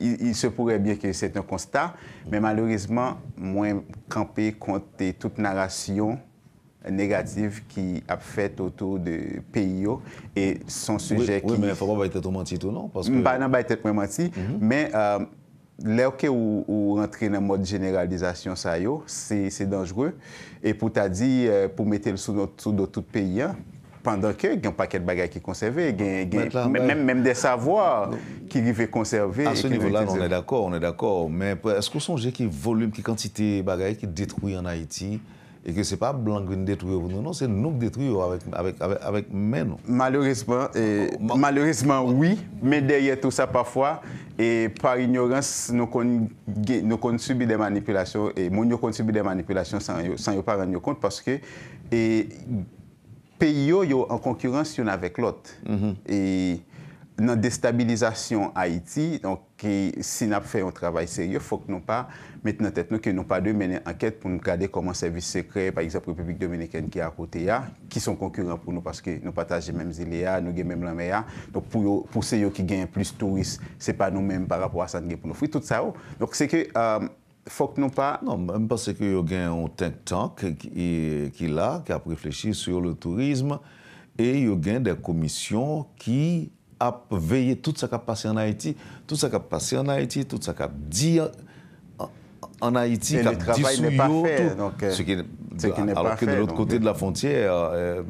il, se pourrait bien que c'est un constat, mais malheureusement, moins campé contre toute narration négative qui a fait autour de pays oh, et son sujet oui, mais il ne faut pas être menti tout, non? Parce que... Bah, non, bah, être menti, mhm. mais... Euh, Là où ou, rentrez dans le mode généralisation, c'est dangereux. Et pour t'as dit, euh, pour mettre le sous sous de tout pays, hein, pendant que y a un paquet de bagages qui est conservé, même, des savoirs qui vivent conserver. À ce niveau-là, on est d'accord, on est d'accord. Mais est-ce que vous songez qu'il volume, qui quantité de bagages qui détruit en Haïti? et que ce n'est pas blanc qui nous détruit non, non, c'est nous qui détruisons avec, avec, avec, avec nous. Malheureusement, ah, bah, bah. malheureusement, oui, mais derrière tout ça, parfois, et par ignorance, nous avons subi des manipulations, et nous avons subi des manipulations sans ne pas rendre compte, parce que les pays sont en concurrence avec l'autre. Mm-hmm. Et dans la déstabilisation Haïti, donc si nous fait un travail sérieux, il faut que nous pas mettre tête, nous que nous pas de mener enquête pour nous garder comment service secret, par exemple République dominicaine qui est à côté, hein, qui sont concurrents pour nous parce que nous partageons mêmes Zilea, nous avons même la meilleure. Hein. Donc pour, pour ceux qui gagnent plus de touristes, ce n'est pas nous-mêmes par rapport à ça pour nous. Tout ça, oh. donc c'est que... Euh, faut que nous pas. Non, même parce que y a un think tank qui, qui là, qui a réfléchi sur le tourisme, et y a des commissions qui veiller veye tout qui a passé en Haïti, tout ce qui a passé en Haïti, tout sa qui en Haïti. Le travail tout. Euh, ce qui n'est pas fait. De l'autre côté euh. de la frontière, euh,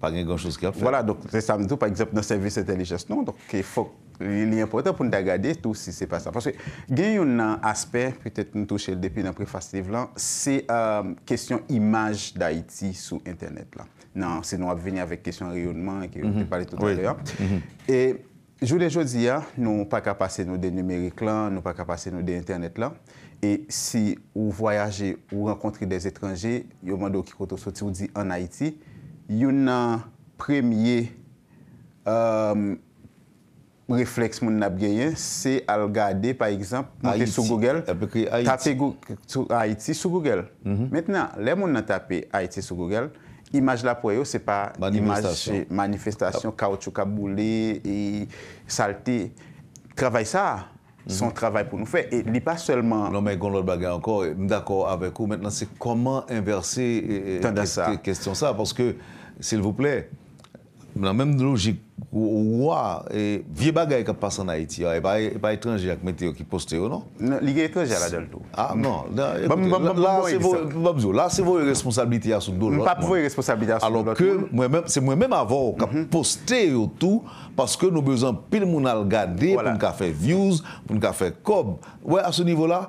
pas grand chose qui a fait. Voilà, donc, c'est ça, par exemple, le service intelligence, non, donc, il faut il est important pour nous regarder tout si c'est pas ça. Parce que il y a un aspect, peut-être nous toucher depuis la préface c'est la question image d'Haïti sur Internet. là. nan, se nou ap veni avek kesyon reyonman ki ou mhm. te pale tout an mhm. e, de ya. E, jounen joudi ya, nou pa kapase nou de numerik lan, nou pa kapase nou de internet lan, e si ou voyaje ou renkontre de etranje, yo mando ki koto soti ou di an Haiti, yon nan premye um, reflex moun nab genyen, se al gade, pa ekzamp, mouti sou Google, tape Google, Haiti sou Google. Metna, mhm. le moun nan tape Haiti sou Google, mouti sou Google, image là pour eux, c'est pas manifestation, image, manifestation caoutchouc à bouler et saleté. travaille ça, mhm. son travail pour nous faire. Et il pas seulement. Non, mais il y encore, d'accord avec vous. Maintenant, c'est comment inverser cette question ça. Parce que, s'il vous plaît, Mwen an menm nou jik wwa, vie bagay kap pasan a iti yo, e pa etranje akmete yo ki poste yo, oh, non? Non, li ge etranje ala jol tou. Ha, ah, non, nan, ekote, la se vwoy responsabilite ya sou do lot. Mwen pa pwoy responsabilite ya sou do lot. Alok ke, mwen menm avon kap poste yo tou, paske nou bezan pil moun al gade, pou mwen ka fe views, pou mwen ka fe kob. Ouè, a sou nivou la,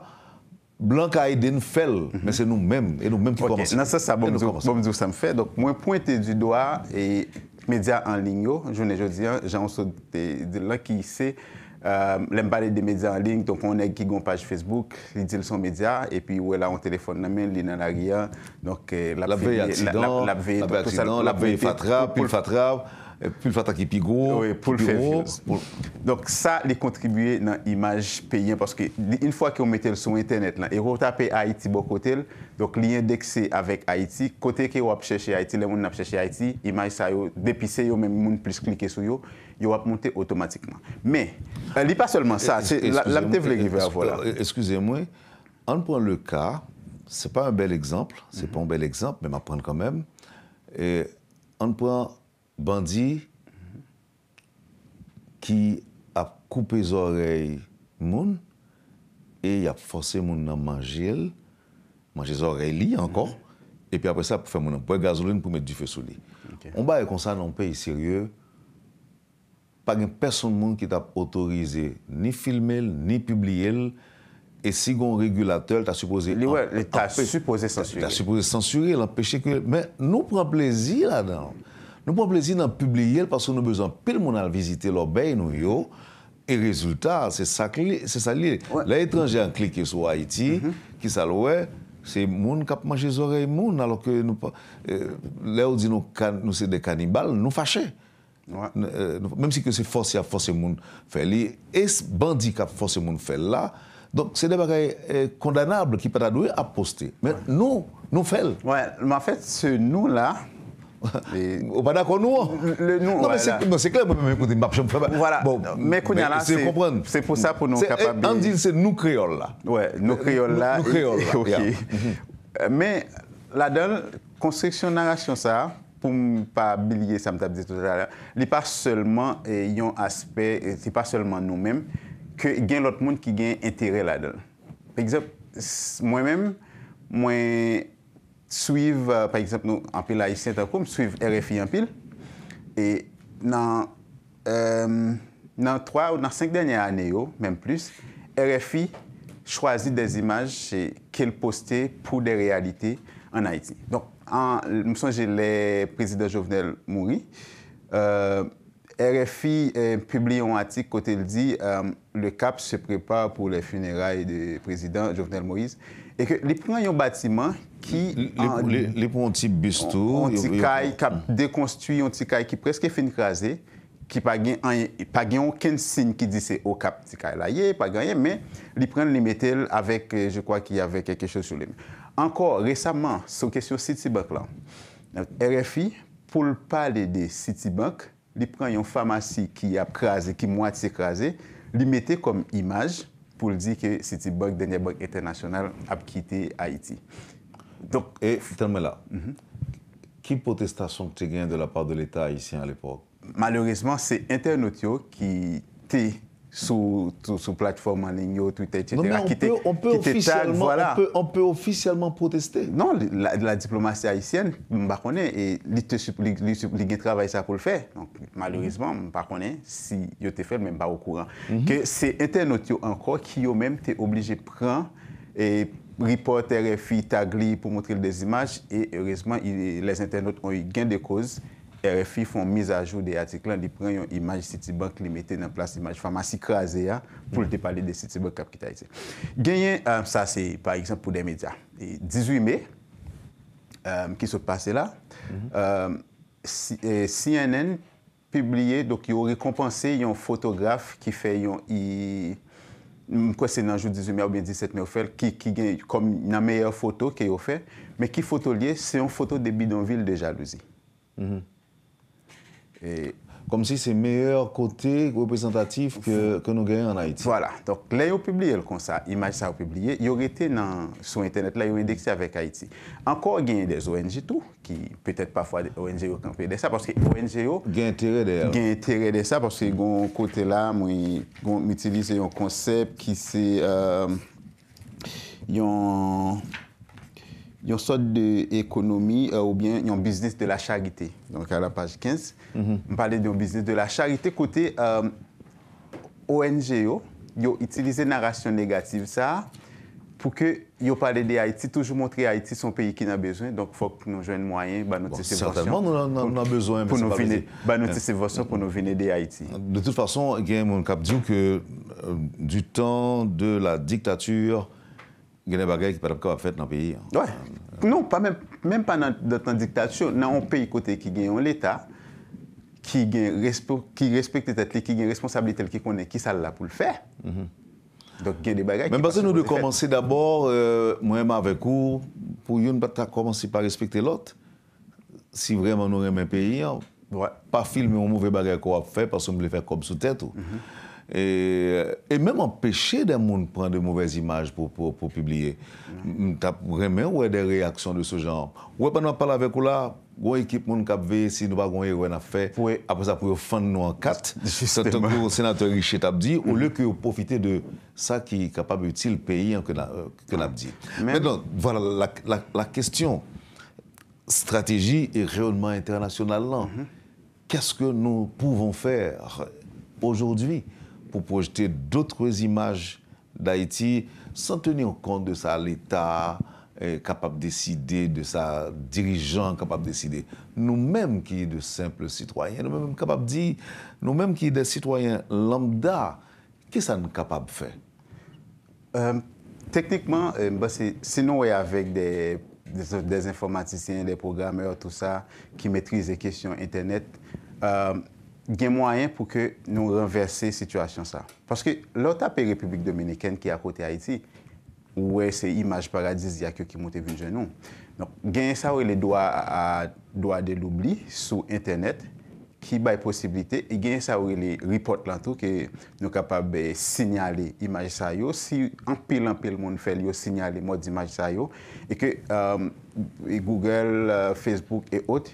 blan ka e den fel, men mhm. se nou menm, e nou menm ki komansi. Ok, nan sa sa, mwen mou mou mou mou mou mou mou mou mou mou mou mou médias en ligne, je ne dis de, là qui sait euh, des médias en ligne, donc on est qui une page Facebook, ils disent son média, et puis ouais, là on téléphone la main, l'île la donc euh, la veille accident, la veille accident, la veille fatra, puis fatra, euh, puis fatra qui pigot, Donc ça, les contribuer dans l'image payante, parce que une fois qu'on mettait sur Internet, là, et vous tapez Haïti, bon côté, donc, lien avec Haïti. Côté que vous cherché Haïti, les gens cherché Haïti, image ça, dépissé, même plus cliquer sur eux, ils va monter automatiquement. Mais, euh, li pas seulement ça, c'est la Excusez-moi, on prend le cas, c'est pas un bel exemple, c'est mm-hmm. pas un bel exemple, mais m'apprendre quand même. Et on prend bandit qui a coupé les oreilles moun et il a forcé gens à manger. jesor re li ankon epi apre sa pou fèmounen pou e gazoloun pou mèt di fè sou li on ba e konsan an pe y sirye pag yon person moun ki tap otorize ni filmel, ni publiyel e sigon regulateur ta suppose ta suppose sensuril an pe chekil nou pran plezi la dan nou pran plezi nan publiyel pasou nou bezan pil moun al vizite lor beyn nou yo e rezultat se sa li la etranje an klikil sou Haiti ki sa louè Se moun kap manje zorey moun alo ke nou pa... Eh, le ou di nou se de kanibal, nou fache. Eh, mem si ke se fosye a fosye moun fel. E bandi kap fosye moun fel la, donk se deba gaye eh, kondenable ki pata nou ap poste. Men nou, nou fel. Mwen a fèt se nou la... Ou pa dakwa nou an. Non, se non, klem. Bon, mè koun yana, se pou sa pou nou kapabili. An di se nou kreol la. Nou kreol la. Mè la don, konstriksyon narasyon sa, pou mpa bilye samtabdi, li pa seulement yon aspe, li pa seulement nou mèm, ke gen lot moun ki gen entere la don. Pèk zop, mwen mèm, mwen... suivent, euh, par exemple, nous, en pile haïtien, suivent RFI en pile. Et euh, dans, trois ou dans cinq dernières années, même plus, RFI choisit des images qu'elle postait pour des réalités en Haïti. Donc, je me souviens, le président Jovenel Mouri. Euh, RFI euh, publie un article côté il dit le CAP se prépare pour les funérailles du président Jovenel Moïse et que les prend un bâtiment Lè pou an ti bustou. An ti kay, kap dekonstuit, an ti kay ki preske fin kraze, ki pa gen an, pa gen an ken sin ki dise o oh, kap ti kay la ye, pa gen an, men, li pren li metel avèk, eh, je kwa ki y avèk ekechòs sou lèmè. Ankor, resamman, sou kesyon CityBank la, RFI, pou l'pale de CityBank, li pren yon famasi ki ap kraze, ki mwati kraze, li metel kom imaj pou l di ke CityBank, denye bank internasyonal ap kite Haiti. Donc, et là, qui -hmm. Qui protestation tu de la part de l'État haïtien à l'époque Malheureusement, c'est internaute qui t'es sous, sous, plateforme en ligne, Twitter, etc. mais on, peut, on, peut, officiellement protester. Non, la, diplomatie haïtienne, je ne connais et il travail ça pour le faire. Donc, malheureusement, je ne pas, si je te fait, même pas au courant. Mhm. Que c'est internaute encore qui eux-mêmes t'es obligé de prendre et report RFI Tagli pour montrer des images et heureusement, les internautes ont eu gain de cause. RFI font mise à jour des articles, ils prennent une image Citibank, ils mettent en place image pharmacie crasée hein, pour te parler de Citibank Capital. Gagné, euh, ça c'est par exemple pour des médias. Et 18 mai, euh, qui se passait là, euh, CNN publié, donc ils ont récompensé un photographe qui fait une... Mwen se nan jou 18 ou bien 17 mai ou fait ki, ki gen kom nan meyèr foto ki yo fait men ki foto liye, se yon foto de bidonville de jalousie. Mm -hmm. Et... Kom si se meyèr kote reprezentatif ke nou genyen an Haïti. Voilà, lè yon publie l kon sa, imaj sa yon publie, yon rete nan sou internet lè, yon rete ki se avèk Haïti. Ankor genyen des ONG tou, ki petèk pafwa ONG yon kampè de sa, parce ki ONG yon genye terè de sa, parce ki yon kote la mwen yon konsep ki se yon... une sorte d'économie euh, économie ou bien un business de la charité. Donc à la page 15, mhm. on mm parlait business de la charité côté euh, ONG, ils ont utilisé narration négative ça pour que yo parler de Haïti, toujours montrer Haïti son pays qui n'a besoin. Donc, il faut que nous joignions moyen, bah, notre bon, Certainement, nous avons besoin. Pour nous venir, bah, pour nous venir de Haïti. De toute façon, il y a que euh, du temps de la dictature, Gwene bagay ki patap ka wap fet nan peyi. Ouè, nou, mèm pa nan diktasyon, nan an peyi kote ki gen yon leta, ki gen respet etat li, ki gen responsabli tel ki konen ki sal la pou l'fè. Dok gen de bagay ki pas pou l'fè. Mèm pasè nou de komanse d'abor, mwen mè avèk ou, pou yon patak komanse pa respet l'ot, si vreman nou remen peyi, pa film yon mouve bagay ko wap fè, pasou mwen lè fè kob sou tèt ou. Euh, et, même empêcher des gens de prendre de mauvaises images pour, pour, publier. Mm vraiment ouais des réactions de ce genre. Ouais, pendant bah, parlé avec vous là, une équipe qui a veille si nous pas gon fait après ça pour nous en quatre c'est sénateur Richet a au mm. lieu que profiter de ça qui est capable utile pays hein, que euh, mais voilà la, la, question stratégie et rayonnement international là mm-hmm. qu'est-ce que nous pouvons faire aujourd'hui pour projeter d'autres images d'Haïti sans tenir compte de ça, l'État capable de décider, de sa dirigeant capable de décider. Nous-mêmes qui sommes de simples citoyens, nous-mêmes nous-mêmes qui sommes des citoyens lambda, qu'est-ce que ça nous capable de faire euh, Techniquement, euh, bah, nous sinon, avec des, des, informaticiens, des programmeurs, tout ça, qui maîtrisent les questions Internet, euh, gen mwayen pou ke nou renverse sitwasyon sa. Paske lò tapè e Republik Dominikèn ki akote Haiti, wè se Imaj Paradis, ya kyo ki mwote vin gen nou. Genye sa wè le doa de l'oubli sou internet, ki bay posibilite, e genye sa wè le report lantou ke nou kapabe eh, sinyale Imaj sa yo, si anpil anpil moun fel yo sinyale mwote Imaj sa yo, e ke um, e Google, eh, Facebook, e ot,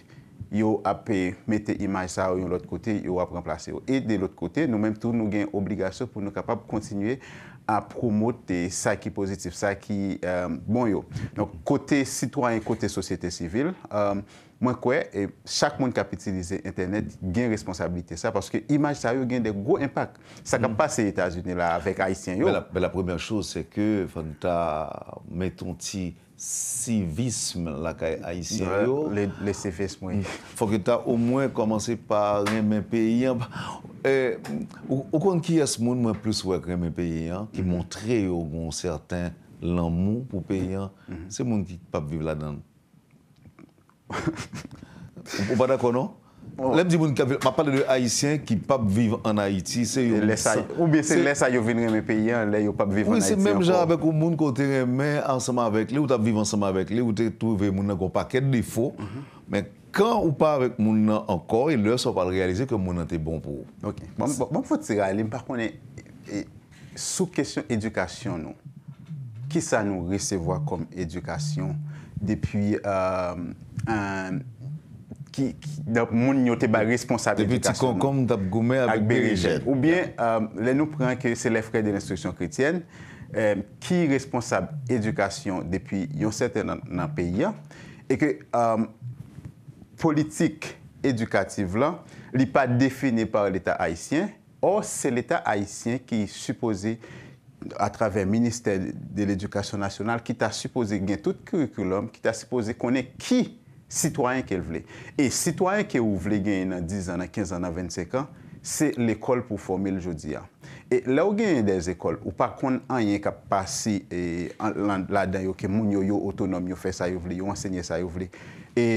yo a mettre image ça de l'autre côté yo a remplacer. et de l'autre côté nous même tout nous gain obligation pour nous capable continuer à promouvoir ça qui est positif ça qui est euh, bon donc côté citoyen côté société civile euh, moi quoi et chaque monde qui internet gain responsabilité ça parce que image ça a un gros impact ça a passé passe aux États-Unis là avec haïtien yo la, première chose c'est que avons mettons-ti petit... Sivism lakay a yisir yo. Le sefes mwen. Fwa ke ta o mwen komanse pa remen peyeyan. O kon ki yas mwen mwen plus wek remen peyeyan. Ki montre yo gwen certain lanmou pou peyeyan. Mhm. Se mwen ki pap vive la dan. Ou bada konon? Oh. La m di moun ka vil, ma pale de Haitien ki pap viv an Haiti, se yon... Ou be se lè sa yon vin reme peyen, lè yon pap viv an Haiti an kon. Ou se mèm jan bon. avèk ou moun kote reme ansama avèk, lè ou tap viv ansama avèk, lè ou te touve moun nan kon pakèd defo, mèk mhm. kan ou pa avèk moun nan ankon, e lè so pa lè realize ke moun nan te bon pou. Ok, bon, bon, bon pou ti ra, lè m par kon, e, e, sou kèsyon edukasyon nou, ki sa nou resevoa kon edukasyon, depuy, yon, euh, ki dap moun nyo te ba responsab edukasyon nan. Depi ti kon kon, dap gome ak berijet. Ou bien, euh, lè nou pran ke se lè frè de l'instruction kritienne, euh, ki responsab edukasyon depi yon sèten nan peyi ya, e ke euh, politik edukatif lan li pa defini par l'Etat haisyen, or se l'Etat haisyen ki suppose a travè minister de l'edukasyon nasyonal ki ta suppose gen tout kurikulum ki ta suppose konen ki E citoyen ke ou vle genye nan 10 an, 15 an, 25 an, se l'ekol pou fome l'jodi a. E la ou genye des ekol, ou pa kon e, an yon kapasi lan la dan yo ke moun yo yo otonom yo fè sa yo vle, yo ansegne sa yo vle. E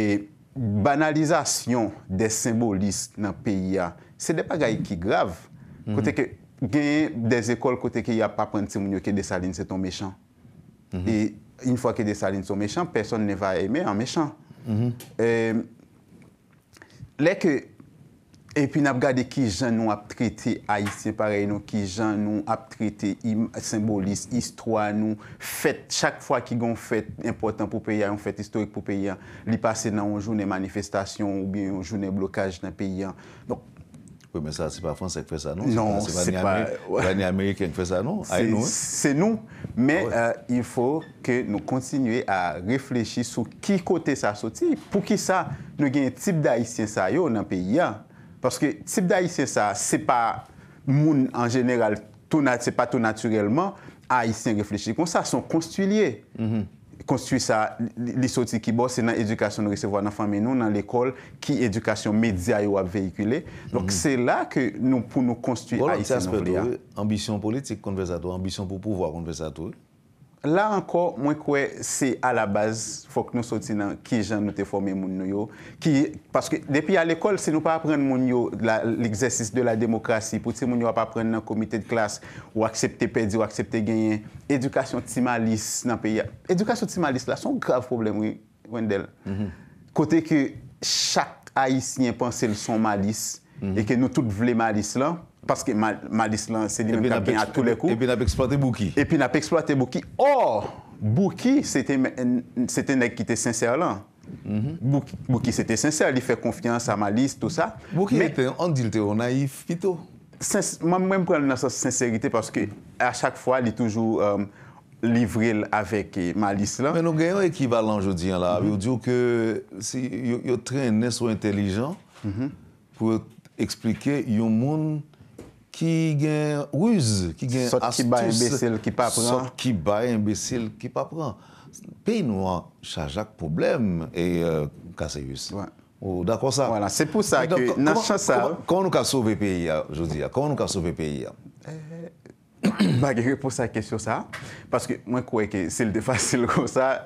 banalizasyon des symbolis nan peyi a, se de pa gay ki grav. Mhm. Kote ke genye des ekol kote ke ya pa pranti moun yo ke desaline se ton mechan. Mhm. E yon fwa ke desaline se ton mechan, person ne va eme an mechan. Mhm. Lèk, epi nap gade ki jan nou ap trete haise pare, nou ki jan nou ap trete simbolis, histwa, nou fèt, chak fwa ki gon fèt important pou peya, yon fèt historik pou peya, li pase nan oujounen manifestasyon ou bien oujounen blokaj nan peya. Oui, mais ça, c'est pas France qui fait ça, non Non, c'est pas, pas les Américains qui fait ça, non C'est nous. Mais euh, il faut que nous continuions à réfléchir sur qui côté ça sortit, pour qui ça, nous avons un type d'Haïtien ça yo dans le pays. Hein. Parce que type d'Haïtien ça, c'est pas en général, c'est pas tout naturellement, Haïtien réfléchit comme ça, sont construits. Mm-hmm. konstuit sa lisotik ki bò, se nan edukasyon nou resevwa nan famen nou, nan l'ekol, ki edukasyon medya yo ap vehikule. Donc, mm-hmm. se la pou nou konstuit Aïtse Nouvelia. Bolo, ti asper tou, ambisyon politik konveza tou, ambisyon pou pouvoi konveza tou, La anko, mwen kwe se a la baz fok nou soti nan ki jan nou te fome moun nou yo. Ki, paske, depi a l'ekol se nou pa apren moun yo l'exersis de la demokrasi, pou ti moun yo ap apren nan komite de klas, ou aksepte pedi, ou aksepte genyen, edukasyon ti malis nan peya. Edukasyon ti malis la son grave problem wè, Wendel. Kote mhm. ki chak a yis nyen panse l son malis, mhm. e ke nou tout vle malis lan, parce que Malice, c'est lui-même qui a à tous les coups. Et puis, il a exploité Bouki. Et puis, il pas exploité Bouki. Or, Bouki, c'était un qui était sincère là. Mhm. Bouki, c'était sincère, il fait confiance à Malice, tout ça. Bouki mais était, on dit, était naïf, plutôt. Moi-même, je prends sa sincérité parce que à chaque fois, il est toujours euh, livré avec Malice. Mais nous avons un équivalent aujourd'hui. Hein, là. Mm -hmm. dit que si vous traînez, sont intelligent mhm. pour expliquer un monde Ki gen ruz, ki gen astus, sot ki bay embesil ki pa pran. Pey nou an chajak problem e euh, kase yus. Ou da kon sa. Voilà, se pou euh, euh, sa ki nan chan sa. Kon nou ka souve peyi ya, joudiya? Kon nou ka souve peyi ya? Ba, geke pou sa kesyon sa. Paske mwen kouye ke sel defasil kon sa,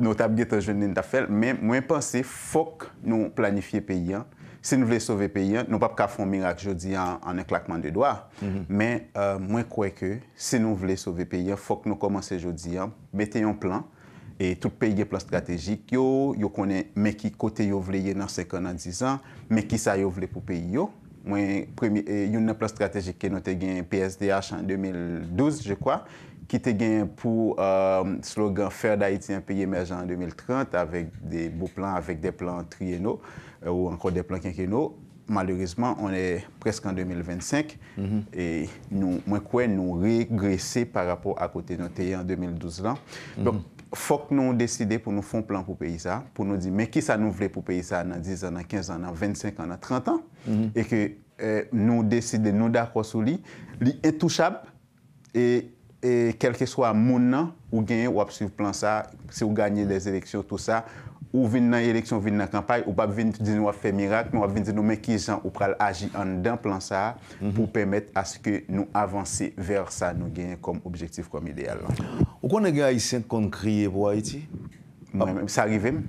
nou tab gete jounen ta fel, men mwen panse fok nou planifiye peyi ya Si nou vle sauve peyi an, nou pap ka foun mirak jodi an en klakman de doa. Mhm. Men euh, mwen kwe ke, si nou vle sauve peyi an, fok nou komanse jodi an, mette yon plan. Et tout peyi gen plan strategik yo, yo konen men ki kote yo vle ye nan sekon an dizan, men ki sa yo vle pou peyi yo. Mwen, e, yon nan plan strategik ke nou te gen PSDH an 2012, je kwa. ki te gen pou euh, slogan Faire d'Haïti un pays émergent en 2030 avèk de bou plan avèk de plan triéno ou anko de plan kienkéno. Malorizman, onè presk an 2025 et mwen kwen nou regrese par rapport akote nou teye an 2012 lan. Donc, fòk nou dèside pou nou fon plan pou paysan pou nou di men ki sa nou vle pou paysan nan 10 an, nan 15 an, nan 25 an, nan 30 an mm-hmm. et ke euh, nou dèside nou da kwa sou li li etouchab et e kelke swa moun nan, ou genye wap siv plan sa, se ou ganyen les eleksyon tout sa, ou vin nan eleksyon, vin nan kampay, ou pap vin din wap fe mirak, ou pap vin din nou menkizan, ou pral aji an dan plan sa, mhm. pou pemet aske nou avanse ver sa nou genye kom objektif kom ideal. Ou kon e genye aisyen kon kriye pou Haiti? Sa arrivem?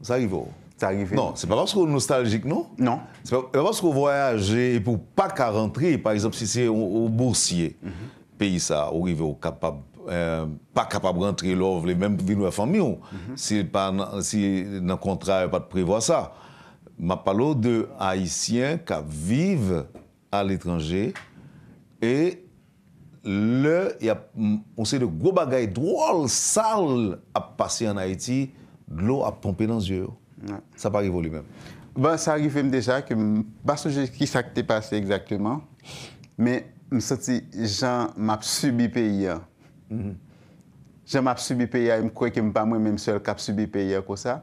Sa arrive ou? Sa arrivem. Non, se pa lanskou nostaljik nou? Non. Se pa lanskou voyaje pou pak a rentri, par exemple si se ou boursiye, mhm. peyi sa ou rive ou kapab eh, pa kapab rentre lòv le menm vinou a fami ou. Mhm. Si nan kontra, yon e pat prevo a sa. Ma palo de Haitien ka vive al etranje e le yon se de gwo bagay drol sal ap pase an Haiti, glò ap pompe nan zyo. Sa pa rive ou li menm. Ba sa rivem deja ke baso ki sa te pase ekzakteman me m soti jan m ap subi pe iya. Mhm. Jan m ap subi pe iya, m kwe ke m pa mwen men msel kap subi pe iya ko sa,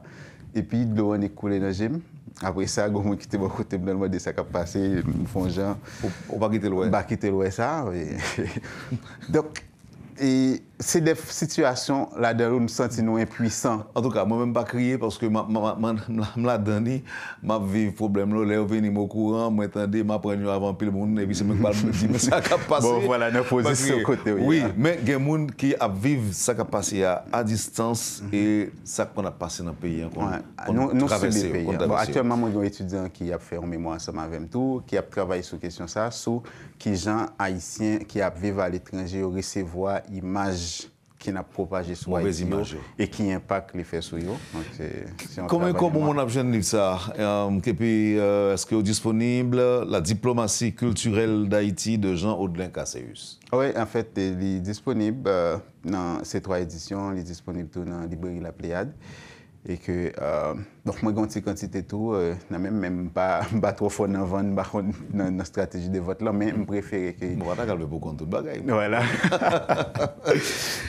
epi do an ek kule nan jim, apwe sa gomon kite m wakote, m nan wade sa kap pase, m fon jan, wakite lwe sa, dok, e, Se def situasyon la derou nou senti nou impwisan. An tou ka, mwen mwen pa kriye paske mwen la dani mwen ap vi problem lò, lè ou veni mwen kouran mwen tende, mwen ap renyo avan pil moun, bon, ne visi mwen kwa lpoti mwen sa kap pase. Bon, mwen la ne posi sou kote. Oui, men gen moun ki ap viv sa kap pase a distans e sa kon ap pase nan peyi an kon travesi. Atya mwen mwen yon etudyan ki ap fè mwen mwen sa mwen vèm tou, ki ap travay sou kesyon sa, sou ki jan Haitien ki ap viv al etranje yon resevwa imaj qui n'a propagé sur et qui impacte faits sur eux. Comment on a avez dit ça euh, euh, Est-ce que est disponible la diplomatie culturelle d'Haïti de Jean-Audelin Casséus Oui, en fait, il est disponible euh, dans ces trois éditions, il est disponible dans la librairie La Pléiade. E ke, euh, dok mwen konti konti te tou, euh, nan men mwen pa batro fon nan van, bakon nan strateji de vot lan, men mwen prefere ke... Mwen wata kalbe pou konti tout bagay. Vwela.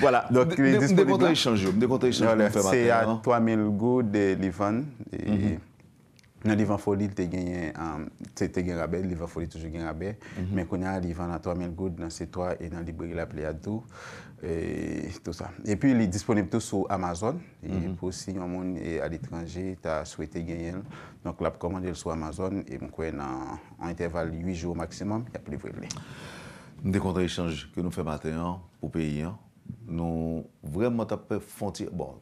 Vwela. Mwen dekonti yon chanjoum. Mwen dekonti yon chanjoum. Se a 3000 gout de livan, nan mhm. livan foli te genye, te genye rabè, livan foli toujou genye rabè, men mhm. konye a livan la 3000 gout nan se toa, e nan libril aple ya tou. Et tout ça. Et puis, il est disponible tout sur Amazon. Et pour si y'a un monde à l'étranger, t'as souhaité gagner. Donc, la commande, elle est sur Amazon. Et m'en bon, croyez, en intervalle 8 jours maximum, il n'y a plus de volée. Une des contre-échanges que nous faisons maintenant au pays, nous avons vraiment un peu fonti... Bon,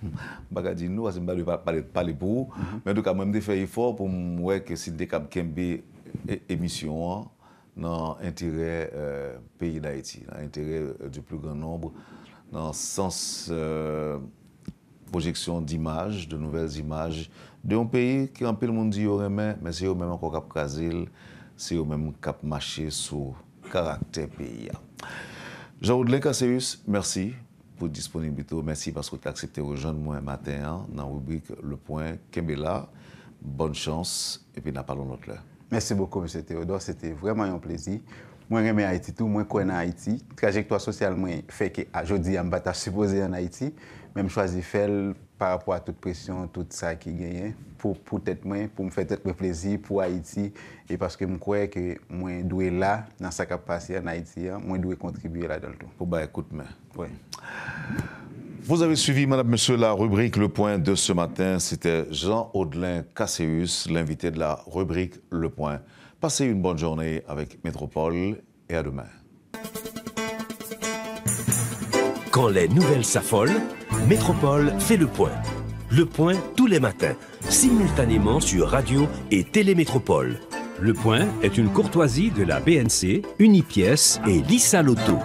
bagage, nous, on ne va pas le parler pour vous. Mhm. Mais en tout cas, nous avons fait un effort pour mouer que c'est des capes qui ont des émissions... nan entere euh, peyi da eti, nan entere euh, di plu gran nombre, nan sans euh, projeksyon di imaj, de nouvel di imaj, de yon peyi ki anpe l moun di yore men, men se yo men moun kap krasil, se yo men moun kap mache sou karakter peyi. Jean-Roude Lek, Asseus, mersi pou disponibito, mersi paskou te aksepte yo joun moun en maten, nan rubrik Le Point, Kembella, bon chans, epi na palon notle. Mèsi bokou M. Theodore, sète vreman yon plezi. Mwen reme Haiti tou, mwen konen Haiti, trajektoa sosyal mwen feke a jodi yon bata supose yon Haiti, mèm chwazi fel par apwa tout presyon, tout sa ki genyen, pou mwen fète mwen plezi pou Haiti, e paske mwen kwe ke mwen dwe la nan sa kapasi yon Haiti, mwen dwe kontribuye la dal tou, pou ba ekout mè. Vous avez suivi, madame, monsieur, la rubrique Le Point de ce matin. C'était Jean Audelin Casséus, l'invité de la rubrique Le Point. Passez une bonne journée avec Métropole et à demain. Quand les nouvelles s'affolent, Métropole fait le point. Le point tous les matins, simultanément sur radio et télémétropole. Le point est une courtoisie de la BNC, Unipièce et Lisa Lotto.